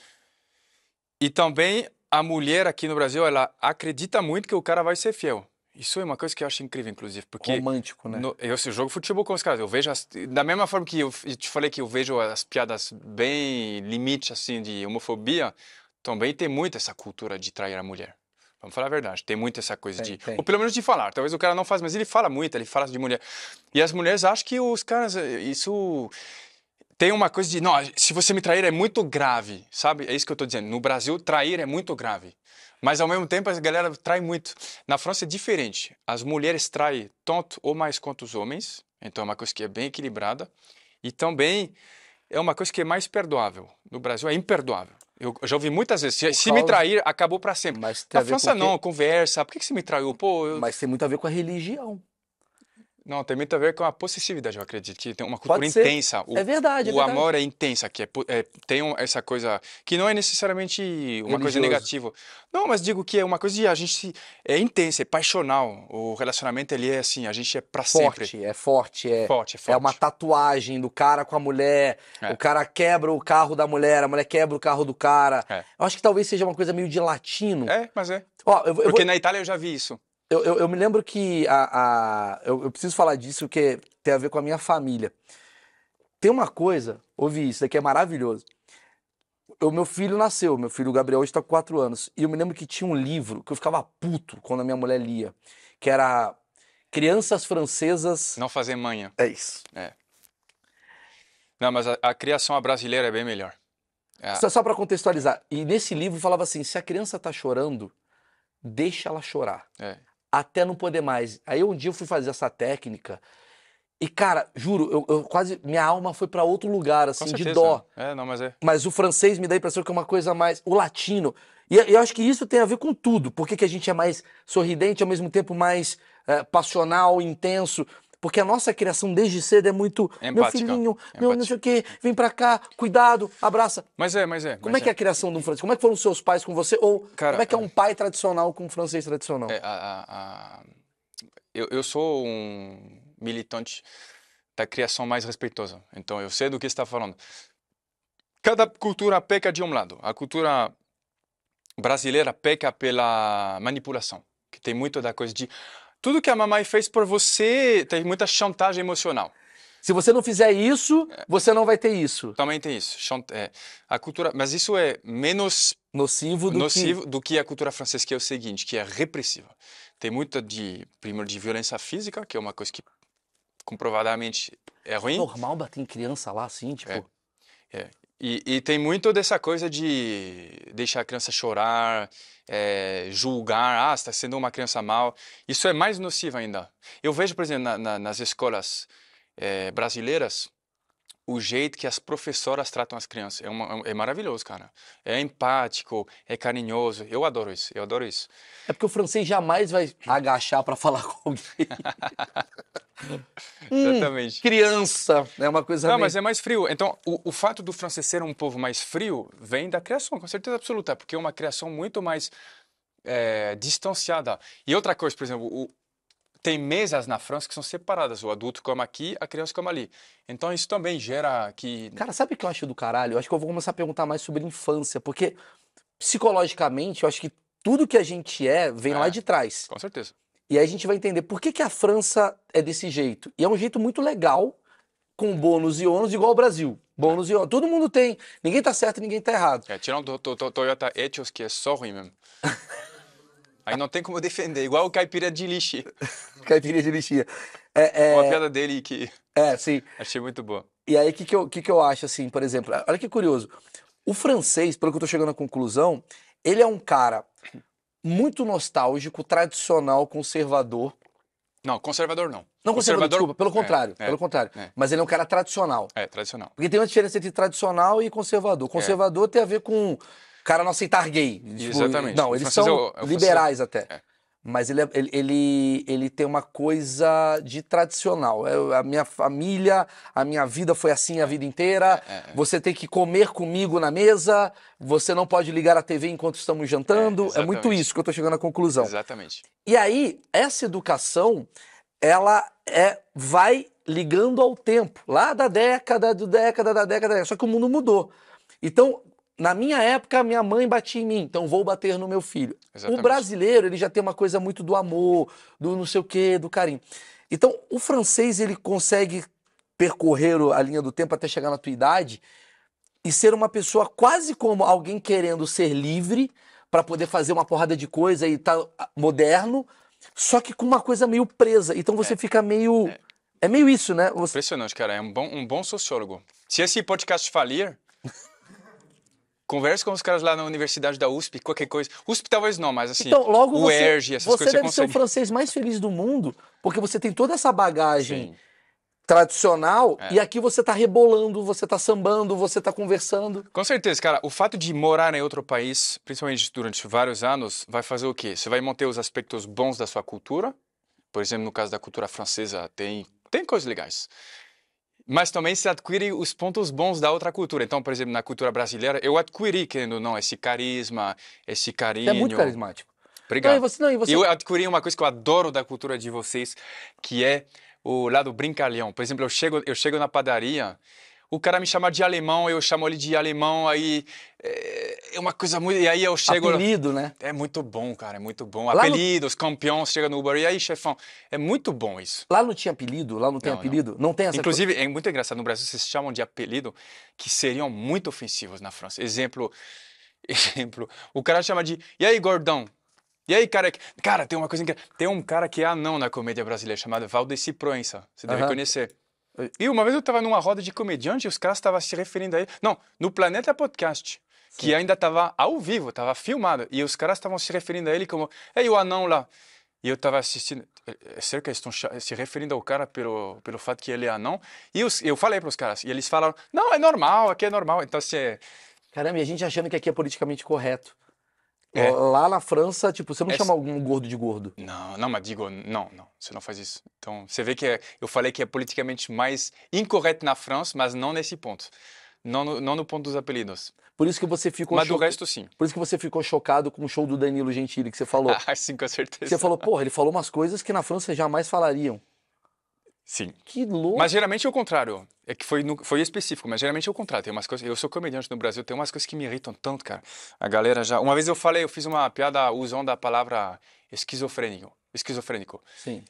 E também a mulher aqui no Brasil, ela acredita muito que o cara vai ser fiel. Isso é uma coisa que eu acho incrível, inclusive, porque... Romântico, né? No, eu jogo futebol com os caras, eu vejo... As, da mesma forma que eu, te falei que eu vejo as piadas bem limite, assim, de homofobia, também tem muito essa cultura de trair a mulher. Vamos falar a verdade, tem muito essa coisa tem, de... Tem. Ou pelo menos de falar, talvez o cara não faça mas ele fala muito, ele fala de mulher. E as mulheres acham que os caras... Isso tem uma coisa de, não, se você me trair é muito grave, sabe? É isso que eu estou dizendo. No Brasil, trair é muito grave. Mas ao mesmo tempo, a galera trai muito. Na França é diferente. As mulheres traem tanto ou mais quanto os homens. Então é uma coisa que é bem equilibrada. E também é uma coisa que é mais perdoável. No Brasil é imperdoável. Eu já ouvi muitas vezes. Se, se me trair, acabou para sempre. Mas Na França, não. Conversa. Por que, que você me traiu? Pô, eu... Mas tem muito a ver com a religião. Não, tem muito a ver com a possessividade, eu acredito. Tem uma cultura intensa. O, é verdade. É o é verdade. amor é intenso aqui. é, é, tem essa coisa que não é necessariamente uma Religioso. coisa negativa. Não, mas digo que é uma coisa de a gente se, é intensa, é passional. O relacionamento ele é assim, a gente é para sempre. Forte, é forte, é forte, é forte. É uma tatuagem do cara com a mulher. É. O cara quebra o carro da mulher, a mulher quebra o carro do cara. É. Eu acho que talvez seja uma coisa meio de latino. É, mas é. Ó, eu, eu Porque na Itália eu já vi isso eu, eu, eu me lembro que a, a eu, eu, preciso falar disso que tem a ver com a minha família. Tem uma coisa, ouvi isso daqui é maravilhoso. O meu filho nasceu, meu filho Gabriel hoje está com 4 anos. E eu me lembro que tinha um livro que eu ficava puto quando a minha mulher lia, que era Crianças Francesas. Não fazer manha. É isso. É. Não, mas a, a criação brasileira é bem melhor. É. Só, só para contextualizar. E nesse livro falava assim: se a criança está chorando, deixa ela chorar. É até não poder mais. Aí um dia eu fui fazer essa técnica. E, cara, juro, eu, eu quase. Minha alma foi para outro lugar, assim, de dó. É, não, mas é. Mas o francês me dá a impressão que é uma coisa mais. O latino. E eu acho que isso tem a ver com tudo. Por que, que a gente é mais sorridente, ao mesmo tempo mais é, passional, intenso? Porque a nossa criação desde cedo é muito. Empática. Meu filhinho, Empática. meu não sei o quê, vem pra cá, cuidado, abraça. Mas é, mas é. Como mas é que é a é. criação de um francês? Como é que foram os seus pais com você? Ou Cara, como é que é, é. um pai tradicional com um francês tradicional? É, a, a, eu, eu sou um militante da criação mais respeitosa. Então eu sei do que está falando. Cada cultura peca de um lado. A cultura brasileira peca pela manipulação, que tem muito da coisa de tudo que a mamãe fez por você tem muita chantagem emocional. Se você não fizer isso, é. você não vai ter isso. Também tem isso. É, a cultura, mas isso é menos nocivo, do, nocivo que... do que a cultura francesa, que é o seguinte, que é repressiva. Tem muita de, primeiro, de violência física, que é uma coisa que comprovadamente é ruim. Normal bater em criança lá, assim, tipo... É. É. E, e, tem muito dessa coisa de deixar a criança chorar, é, julgar, ah, está sendo uma criança mal. Isso é mais nocivo ainda. Eu vejo, por exemplo, na, na, nas escolas é, brasileiras, o jeito que as professoras tratam as crianças. É, uma, é, é maravilhoso, cara. É empático, é carinhoso. Eu adoro isso, eu adoro isso. É porque o francês jamais vai agachar para falar com alguém. hum, Criança, é uma coisa. Não, meio... mas é mais frio. Então, o, o fato do francês ser um povo mais frio vem da criação, com certeza absoluta, porque é uma criação muito mais é, distanciada. E outra coisa, por exemplo, o, tem mesas na França que são separadas. O adulto come aqui, a criança come ali. Então isso também gera que. Cara, sabe o que eu acho do caralho? Eu acho que eu vou começar a perguntar mais sobre infância, porque psicologicamente eu acho que tudo que a gente é vem é, lá de trás. Com certeza. E aí a gente vai entender por que, que a França é desse jeito. E é um jeito muito legal, com bônus e ônus, igual o Brasil. Bônus e ônus. Todo mundo tem. Ninguém tá certo, ninguém tá errado. É, tirando o Toyota Etios, que é só ruim mesmo. Aí não tem como defender, igual o caipira de lixia. caipira de lixia. É, é... Uma piada dele que. É, sim. Achei muito boa. E aí, o que, que, eu, que, que eu acho, assim, por exemplo? Olha que curioso. O francês, pelo que eu tô chegando à conclusão, ele é um cara muito nostálgico, tradicional, conservador. Não, conservador não. Não conservador, conservador desculpa, pelo é, contrário, é, pelo contrário. É, Mas ele é um cara tradicional. É, tradicional. Porque tem uma diferença entre tradicional e conservador. É. Conservador é. tem a ver com cara não aceitar gay. Tipo, Exatamente. Não, eles tipo, são liberais até. É. Mas ele, é, ele, ele, ele, tem uma coisa de tradicional. Eu, é, a minha família, a minha vida foi assim a vida inteira. É, é, você tem que comer comigo na mesa. Você não pode ligar a TV enquanto estamos jantando. É, muito isso que eu estou chegando à conclusão. Exatamente. E aí, essa educação, ela é, vai ligando ao tempo. Lá da década, do década, da década. Só que o mundo mudou. Então, na minha época, minha mãe batia em mim, então vou bater no meu filho. Exatamente. O brasileiro, ele já tem uma coisa muito do amor, do não sei o quê, do carinho. Então, o francês, ele consegue percorrer a linha do tempo até chegar na tua idade e ser uma pessoa quase como alguém querendo ser livre para poder fazer uma porrada de coisa e tá ah, moderno, só que com uma coisa meio presa. Então você é. fica meio. É. é. meio isso, né? Você... Impressionante, cara. É um bom, um bom sociólogo. Se esse podcast falir, Converse com os caras lá na Universidade da USP, qualquer coisa. USP talvez não, mas assim, então, logo o você, ERG, essas você coisas. Deve você deve ser o francês mais feliz do mundo, porque você tem toda essa bagagem Sim. tradicional é. e aqui você está rebolando, você está sambando, você está conversando. Com certeza, cara. O fato de morar em outro país, principalmente durante vários anos, vai fazer o quê? Você vai manter os aspectos bons da sua cultura. Por exemplo, no caso da cultura francesa, tem, tem coisas legais mas também se adquire os pontos bons da outra cultura. Então, por exemplo, na cultura brasileira, eu adquiri, querendo ou não, esse carisma, esse carinho. Você é muito carismático. Obrigado. Não, e você, não, e você... Eu adquiri uma coisa que eu adoro da cultura de vocês, que é o lado brincalhão. Por exemplo, eu chego, eu chego na padaria o cara me chamar de alemão, eu chamo ele de alemão, aí é, é uma coisa muito. E aí eu chego. Apelido, né? É muito bom, cara, é muito bom. Lá Apelidos, no... campeões, chega no Uber. E aí, chefão, é muito bom isso. Lá não tinha apelido, lá não tem não, apelido. Não. não. tem essa Inclusive, coisa... é muito engraçado. No Brasil, vocês chamam de apelido que seriam muito ofensivos na França. Exemplo, exemplo, o cara chama de. E aí, gordão? E aí, cara, cara, tem uma coisa incrível. Tem um cara que é anão na comédia brasileira chamado Valdeci Proença. Você deve uhum. conhecer. E uma vez eu estava numa roda de comediante e os caras estavam se referindo a ele. Não, no Planeta Podcast, Sim. que ainda estava ao vivo, estava filmado. E os caras estavam se referindo a ele como: Ei, o anão lá. E eu estava assistindo. É, é sério que eles estão se referindo ao cara pelo, pelo fato que ele é anão? E os, eu falei para os caras. E eles falaram: Não, é normal, aqui é normal. Então, assim. É Caramba, e a gente achando que aqui é politicamente correto. É. Lá na França, tipo, você não é... chama algum gordo de gordo. Não, não, mas digo, não, não, você não faz isso. Então, você vê que é, eu falei que é politicamente mais incorreto na França, mas não nesse ponto. Não no, não no ponto dos apelidos. Por isso que você ficou. Mas do resto, sim. Por isso que você ficou chocado com o show do Danilo Gentili que você falou. Ah, sim, com certeza. Você falou, porra, ele falou umas coisas que na França jamais falariam. Sim. Que louco. Mas geralmente é o contrário. É que foi, no, foi específico, mas geralmente é o contrário. Tem umas coisas, eu sou comediante no Brasil, tem umas coisas que me irritam tanto, cara. A galera já. Uma vez eu falei, eu fiz uma piada usando a palavra esquizofrênico. Esquizofrênico. Sim.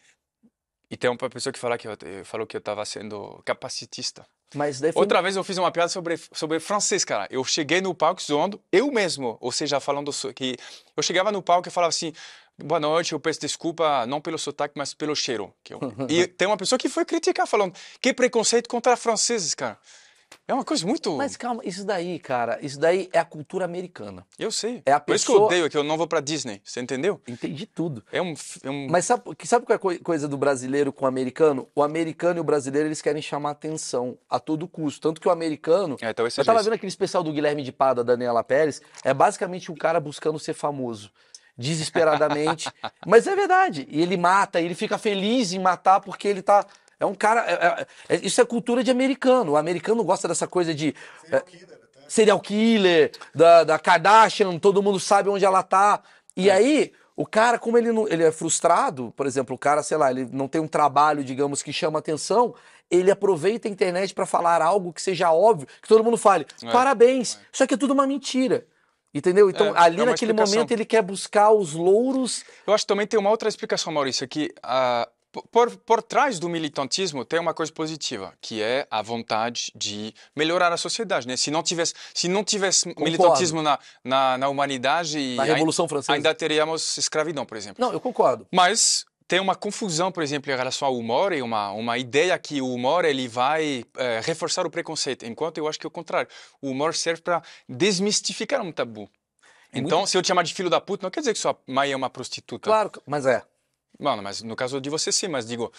E tem uma pessoa que que eu, falou que eu tava sendo capacitista. Mas foi... Outra vez eu fiz uma piada sobre, sobre francês, cara. Eu cheguei no palco zoando eu mesmo, ou seja, falando que. Eu chegava no palco e falava assim boa noite, eu peço desculpa não pelo sotaque, mas pelo cheiro. Eu... e tem uma pessoa que foi criticar, falando que preconceito contra franceses, cara. É uma coisa muito. Mas calma, isso daí, cara, isso daí é a cultura americana. Eu sei. É a pessoa... Por isso que eu odeio, que eu não vou pra Disney, você entendeu? Entendi tudo. É um. É um... Mas sabe, sabe qual é a coisa do brasileiro com o americano? O americano e o brasileiro, eles querem chamar atenção a todo custo. Tanto que o americano. É, talvez então eu é tava vendo aquele especial do Guilherme de Pada, da Daniela Pérez, é basicamente um cara buscando ser famoso desesperadamente. Mas é verdade. E ele mata, ele fica feliz em matar porque ele tá. É um cara. É, é, é, isso é cultura de americano. O americano gosta dessa coisa de. Serial é, killer, serial killer da, da Kardashian, todo mundo sabe onde ela tá. E é. aí, o cara, como ele, não, ele é frustrado, por exemplo, o cara, sei lá, ele não tem um trabalho, digamos, que chama atenção, ele aproveita a internet para falar algo que seja óbvio, que todo mundo fale, é, parabéns. É. Só que é tudo uma mentira. Entendeu? Então, é, ali é naquele explicação. momento, ele quer buscar os louros. Eu acho que também tem uma outra explicação, Maurício, que uh, por, por trás do militantismo tem uma coisa positiva, que é a vontade de melhorar a sociedade. Né? Se não tivesse, se não tivesse militantismo na, na, na humanidade, na Revolução Francesa. ainda teríamos escravidão, por exemplo. Não, eu concordo. Mas tem uma confusão, por exemplo, em relação ao humor e uma, uma ideia que o humor ele vai é, reforçar o preconceito, enquanto eu acho que é o contrário. O humor serve para desmistificar um tabu. É então, Muito... se eu te chamar de filho da puta, não quer dizer que sua mãe é uma prostituta. Claro, mas é. Mano, mas no caso de você sim, mas digo.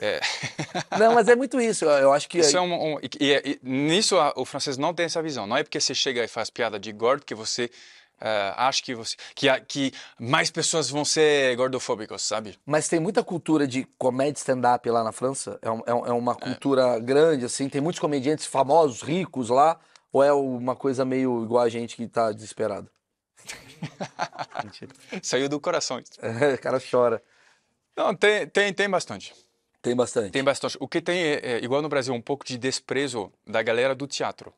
É... não, mas é muito isso. Eu acho que. Isso é, é um, um e, e, e, nisso a, o francês não tem essa visão. Não é porque você chega e faz piada de gordo que você Uh, acho que, você, que, que, mais pessoas vão ser gordofóbicas, sabe? Mas tem muita cultura de comédia stand-up lá na França? É, um, é, é uma é. cultura é. grande, assim? Tem muitos comediantes famosos, ricos lá? Ou é uma coisa meio igual a gente que tá desesperado? Saiu do coração o cara chora. Não, tem, tem, tem bastante. Tem bastante? Tem bastante. O que tem, é, é igual no Brasil, um pouco de desprezo da galera do teatro.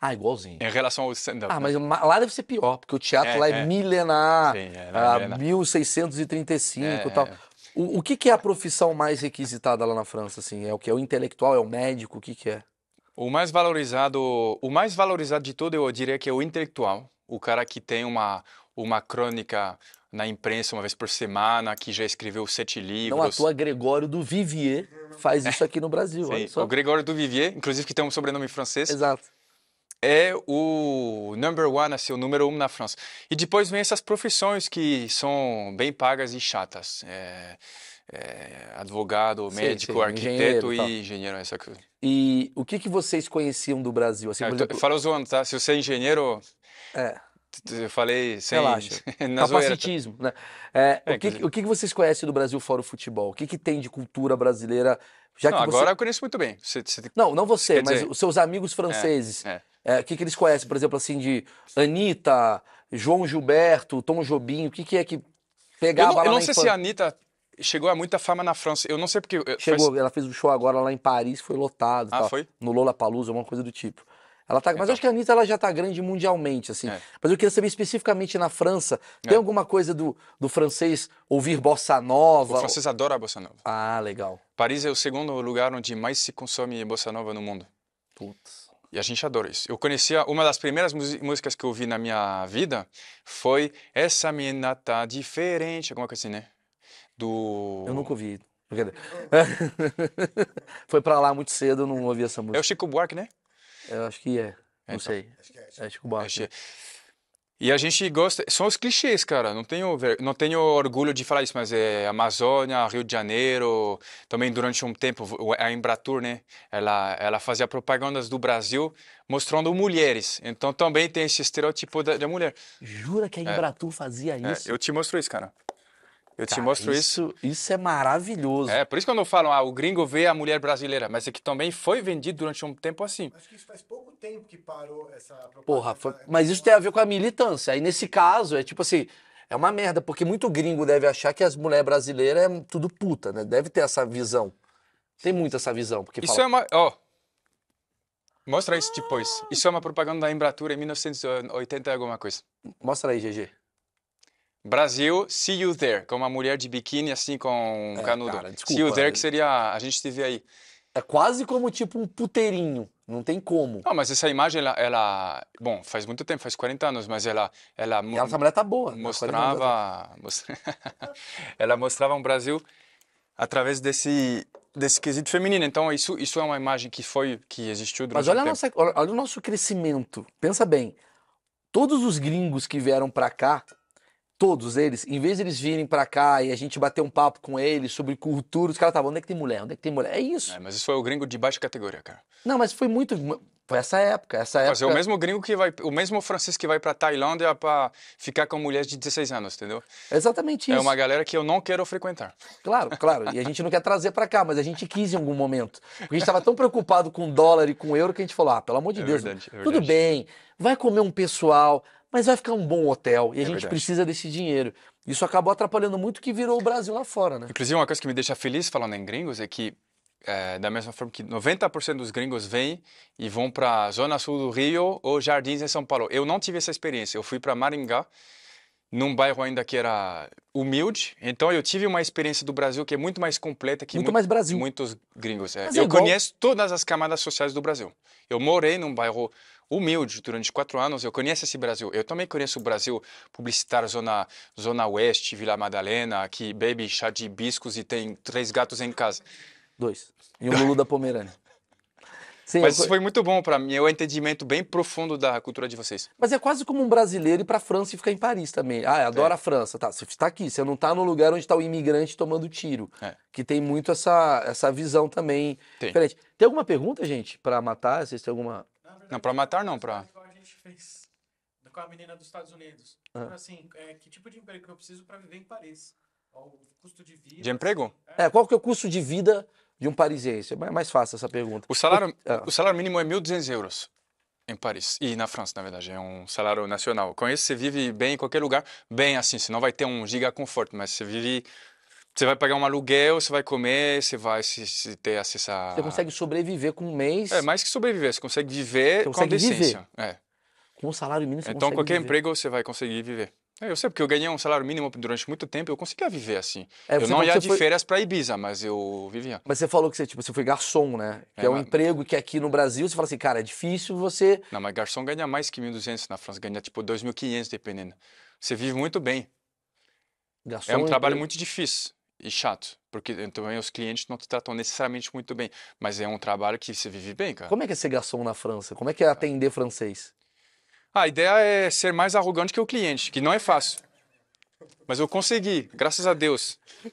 Ah, igualzinho. Em relação ao stand-up. Ah, né? mas lá deve ser pior, porque o teatro é, lá é, é milenar, Sim, é, ah, milenar. 1635 e é, tal. É. O, o que, que, é a profissão mais requisitada lá na França, assim? É o que? É o intelectual, é o médico, o que, que é? O mais valorizado, o mais valorizado de tudo, eu diria que é o intelectual, o cara que tem uma uma crônica na imprensa uma vez por semana, que já escreveu sete livros. Não atua Gregório do Vivier, faz é. isso aqui no Brasil. Sim, o Gregório do Vivier, inclusive que tem um sobrenome francês. Exato é o number one, assim, o número um na França. E depois vem essas profissões que são bem pagas e chatas. É, é, advogado, médico, sim, sim, arquiteto engenheiro, e tal. engenheiro, essa coisa. E o que, que vocês conheciam do Brasil? Assim, é, exemplo... Fala zoando, tá? Se você é engenheiro... É. Eu falei sem... Relaxa. Tá? Capacitismo, né? É, é o, que, que, o que, que vocês conhecem do Brasil fora o futebol? O que, que tem de cultura brasileira? Já não, que você... agora eu conheço muito bem. Você, você... Não, não você, mas dizer... os seus amigos é, franceses. É, é. É, o que, que eles conhecem, por exemplo, assim, de Anitta, João Gilberto, Tom Jobim? O que, que é que pegava eu não, eu não sei se a Anitta chegou a muita fama na França. Eu não sei porque. Chegou, ela fez um show agora lá em Paris, foi lotado. Ah, foi? No Lola Palusa, alguma coisa do tipo. Ela tá, mas então. acho que a Anitta ela já está grande mundialmente, assim. É. Mas eu queria saber especificamente na França, tem é. alguma coisa do, do francês ouvir bossa nova? O francês ou... adora a bossa nova. Ah, legal. Paris é o segundo lugar onde mais se consome bossa nova no mundo. Putz. E a gente adora isso. Eu conhecia uma das primeiras músicas que eu ouvi na minha vida foi Essa Mina Tá Diferente, alguma coisa assim, né? Do. Eu nunca ouvi. foi pra lá muito cedo, eu não ouvi essa música. É o Chico Buarque, né? Eu acho que é. Não é, então, sei. Acho que é, acho é, é. Chico Buarque. É. E a gente gosta. São os clichês, cara. Não tenho, não tenho orgulho de falar isso, mas é Amazônia, Rio de Janeiro. Também durante um tempo, a Embratur, né? Ela, ela fazia propagandas do Brasil mostrando mulheres. Então também tem esse estereotipo da, da mulher. Jura que a é. Embratur é, fazia isso? É, eu te mostro isso, cara. Eu Cara, te mostro isso, isso, isso. é maravilhoso. É, por isso que quando falam, ah, o gringo vê a mulher brasileira, mas é que também foi vendido durante um tempo assim. Acho que isso faz pouco tempo que parou essa propaganda. Porra, foi... mas isso tem a ver com a militância. Aí nesse caso, é tipo assim, é uma merda, porque muito gringo deve achar que as mulheres brasileiras é tudo puta, né? Deve ter essa visão. Tem muito essa visão. Porque isso fala... é uma. Ó. Oh. Mostra isso depois. Isso é uma propaganda da Embratura em 1980 alguma coisa. Mostra aí, GG. Brasil, see you there, com uma mulher de biquíni assim com um é, canudo. Cara, desculpa, see you there é que seria a gente te vê aí. É quase como tipo um puteirinho, não tem como. Não, mas essa imagem ela, ela bom, faz muito tempo, faz 40 anos, mas ela ela e essa mulher tá boa. Né? Mostrava, ela mostrava um Brasil através desse desse quesito feminino. Então isso isso é uma imagem que foi que existiu durante Mas olha, um nossa, olha, olha o nosso crescimento. Pensa bem. Todos os gringos que vieram para cá todos eles, em vez de eles virem para cá e a gente bater um papo com eles sobre cultura, os caras estavam, onde é que tem mulher? Onde é que tem mulher? É isso. É, mas isso foi o gringo de baixa categoria, cara. Não, mas foi muito. Foi essa época, essa época. Mas é o mesmo gringo que vai, o mesmo francês que vai para Tailândia para ficar com mulheres de 16 anos, entendeu? exatamente é isso. É uma galera que eu não quero frequentar. Claro, claro. E a gente não quer trazer para cá, mas a gente quis em algum momento. Porque a gente estava tão preocupado com dólar e com euro que a gente falou: "Ah, pelo amor de é Deus, verdade, é verdade. tudo bem. Vai comer um pessoal, mas vai ficar um bom hotel e é a gente verdade. precisa desse dinheiro. Isso acabou atrapalhando muito o que virou o Brasil lá fora, né? Inclusive, uma coisa que me deixa feliz falando em gringos é que, é, da mesma forma que 90% dos gringos vêm e vão para a zona sul do Rio ou Jardins em São Paulo. Eu não tive essa experiência. Eu fui para Maringá, num bairro ainda que era humilde. Então eu tive uma experiência do Brasil que é muito mais completa que muito mu mais Brasil. muitos gringos. É. é eu igual... conheço todas as camadas sociais do Brasil. Eu morei num bairro humilde durante quatro anos. Eu conheço esse Brasil. Eu também conheço o Brasil publicitário, zona, zona oeste, Vila Madalena, que bebe chá de hibiscos e tem três gatos em casa. Dois. E um Lulu da Pomerânia. Sim, Mas isso foi muito bom para mim, é um entendimento bem profundo da cultura de vocês. Mas é quase como um brasileiro ir para a França e ficar em Paris também. Ah, adora é. a França, tá? Você está aqui, você não está no lugar onde está o imigrante tomando tiro, é. que tem muito essa, essa visão também tem. diferente. Tem alguma pergunta, gente, para matar? Vocês têm alguma não, para matar não, para... Igual a gente fez com a menina dos Estados Unidos. Ah. Então, assim, é, que tipo de emprego que eu preciso para viver em Paris? Qual O custo de vida... De emprego? É. é, qual que é o custo de vida de um parisiense? É mais fácil essa pergunta. O salário, o, ah. o salário mínimo é 1.200 euros em Paris e na França, na verdade, é um salário nacional. Com isso você vive bem em qualquer lugar, bem assim, você não vai ter um giga conforto, mas você vive você vai pagar um aluguel, você vai comer, você vai se, se ter acesso a. Você consegue sobreviver com um mês. É, mais que sobreviver, você consegue viver você consegue com decência. Viver. É. Com um salário mínimo você Então, qualquer viver. emprego você vai conseguir viver. É, eu sei, porque eu ganhei um salário mínimo durante muito tempo, eu conseguia viver assim. É, eu não ia de foi... férias para Ibiza, mas eu vivia. Mas você falou que você, tipo, você foi garçom, né? Que é, é um mas... emprego que aqui no Brasil você fala assim, cara, é difícil você. Não, mas garçom ganha mais que 1.200 na França, ganha tipo 2.500 dependendo. Você vive muito bem. Garçom é um é trabalho emprego... muito difícil e chato, porque eh, também os clientes não te tratam necessariamente muito bem, mas é um trabalho que você vive bem, cara. Como é que é ser garçom na França? Como é que é ah. atender francês? Ah, a ideia é ser mais arrogante que o cliente, que não é fácil. Mas eu consegui, graças a Deus.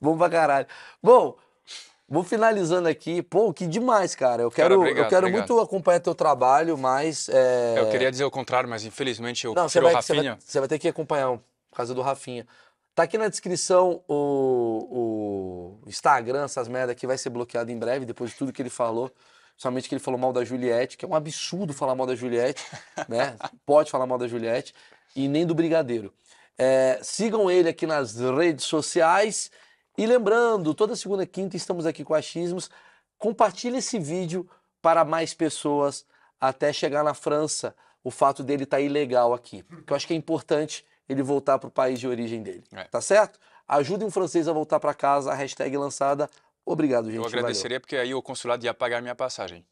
Bom pra caralho. Bom, vou finalizando aqui. Pô, que demais, cara. Eu quero, cara, obrigado, eu quero muito acompanhar teu trabalho, mas. Eh, é... Eu queria dizer o contrário, mas infelizmente eu não, você vai, Rafinha. Você vai, você vai ter que acompanhar um por causa do Rafinha. Tá aqui na descrição o, o Instagram, essas merda que vai ser bloqueado em breve, depois de tudo que ele falou. Somente que ele falou mal da Juliette, que é um absurdo falar mal da Juliette, né? Pode falar mal da Juliette, e nem do Brigadeiro. É, sigam ele aqui nas redes sociais. E lembrando, toda segunda e quinta estamos aqui com Achismos. Compartilhe esse vídeo para mais pessoas até chegar na França o fato dele estar tá ilegal aqui. Que eu acho que é importante ele voltar para o país de origem dele. É. Tá certo? Ajude um francês a voltar para casa, a hashtag lançada. Obrigado, gente. Eu agradeceria, valeu. porque aí o consulado ia pagar minha passagem.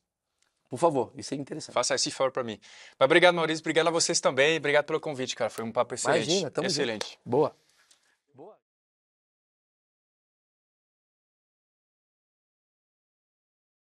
Por favor, isso é interessante. Faça esse favor para mim. Mas obrigado, Maurício. Obrigado a vocês também. Obrigado pelo convite, cara. Foi um papo excelente. Imagina, tamo excelente. Junto. Boa.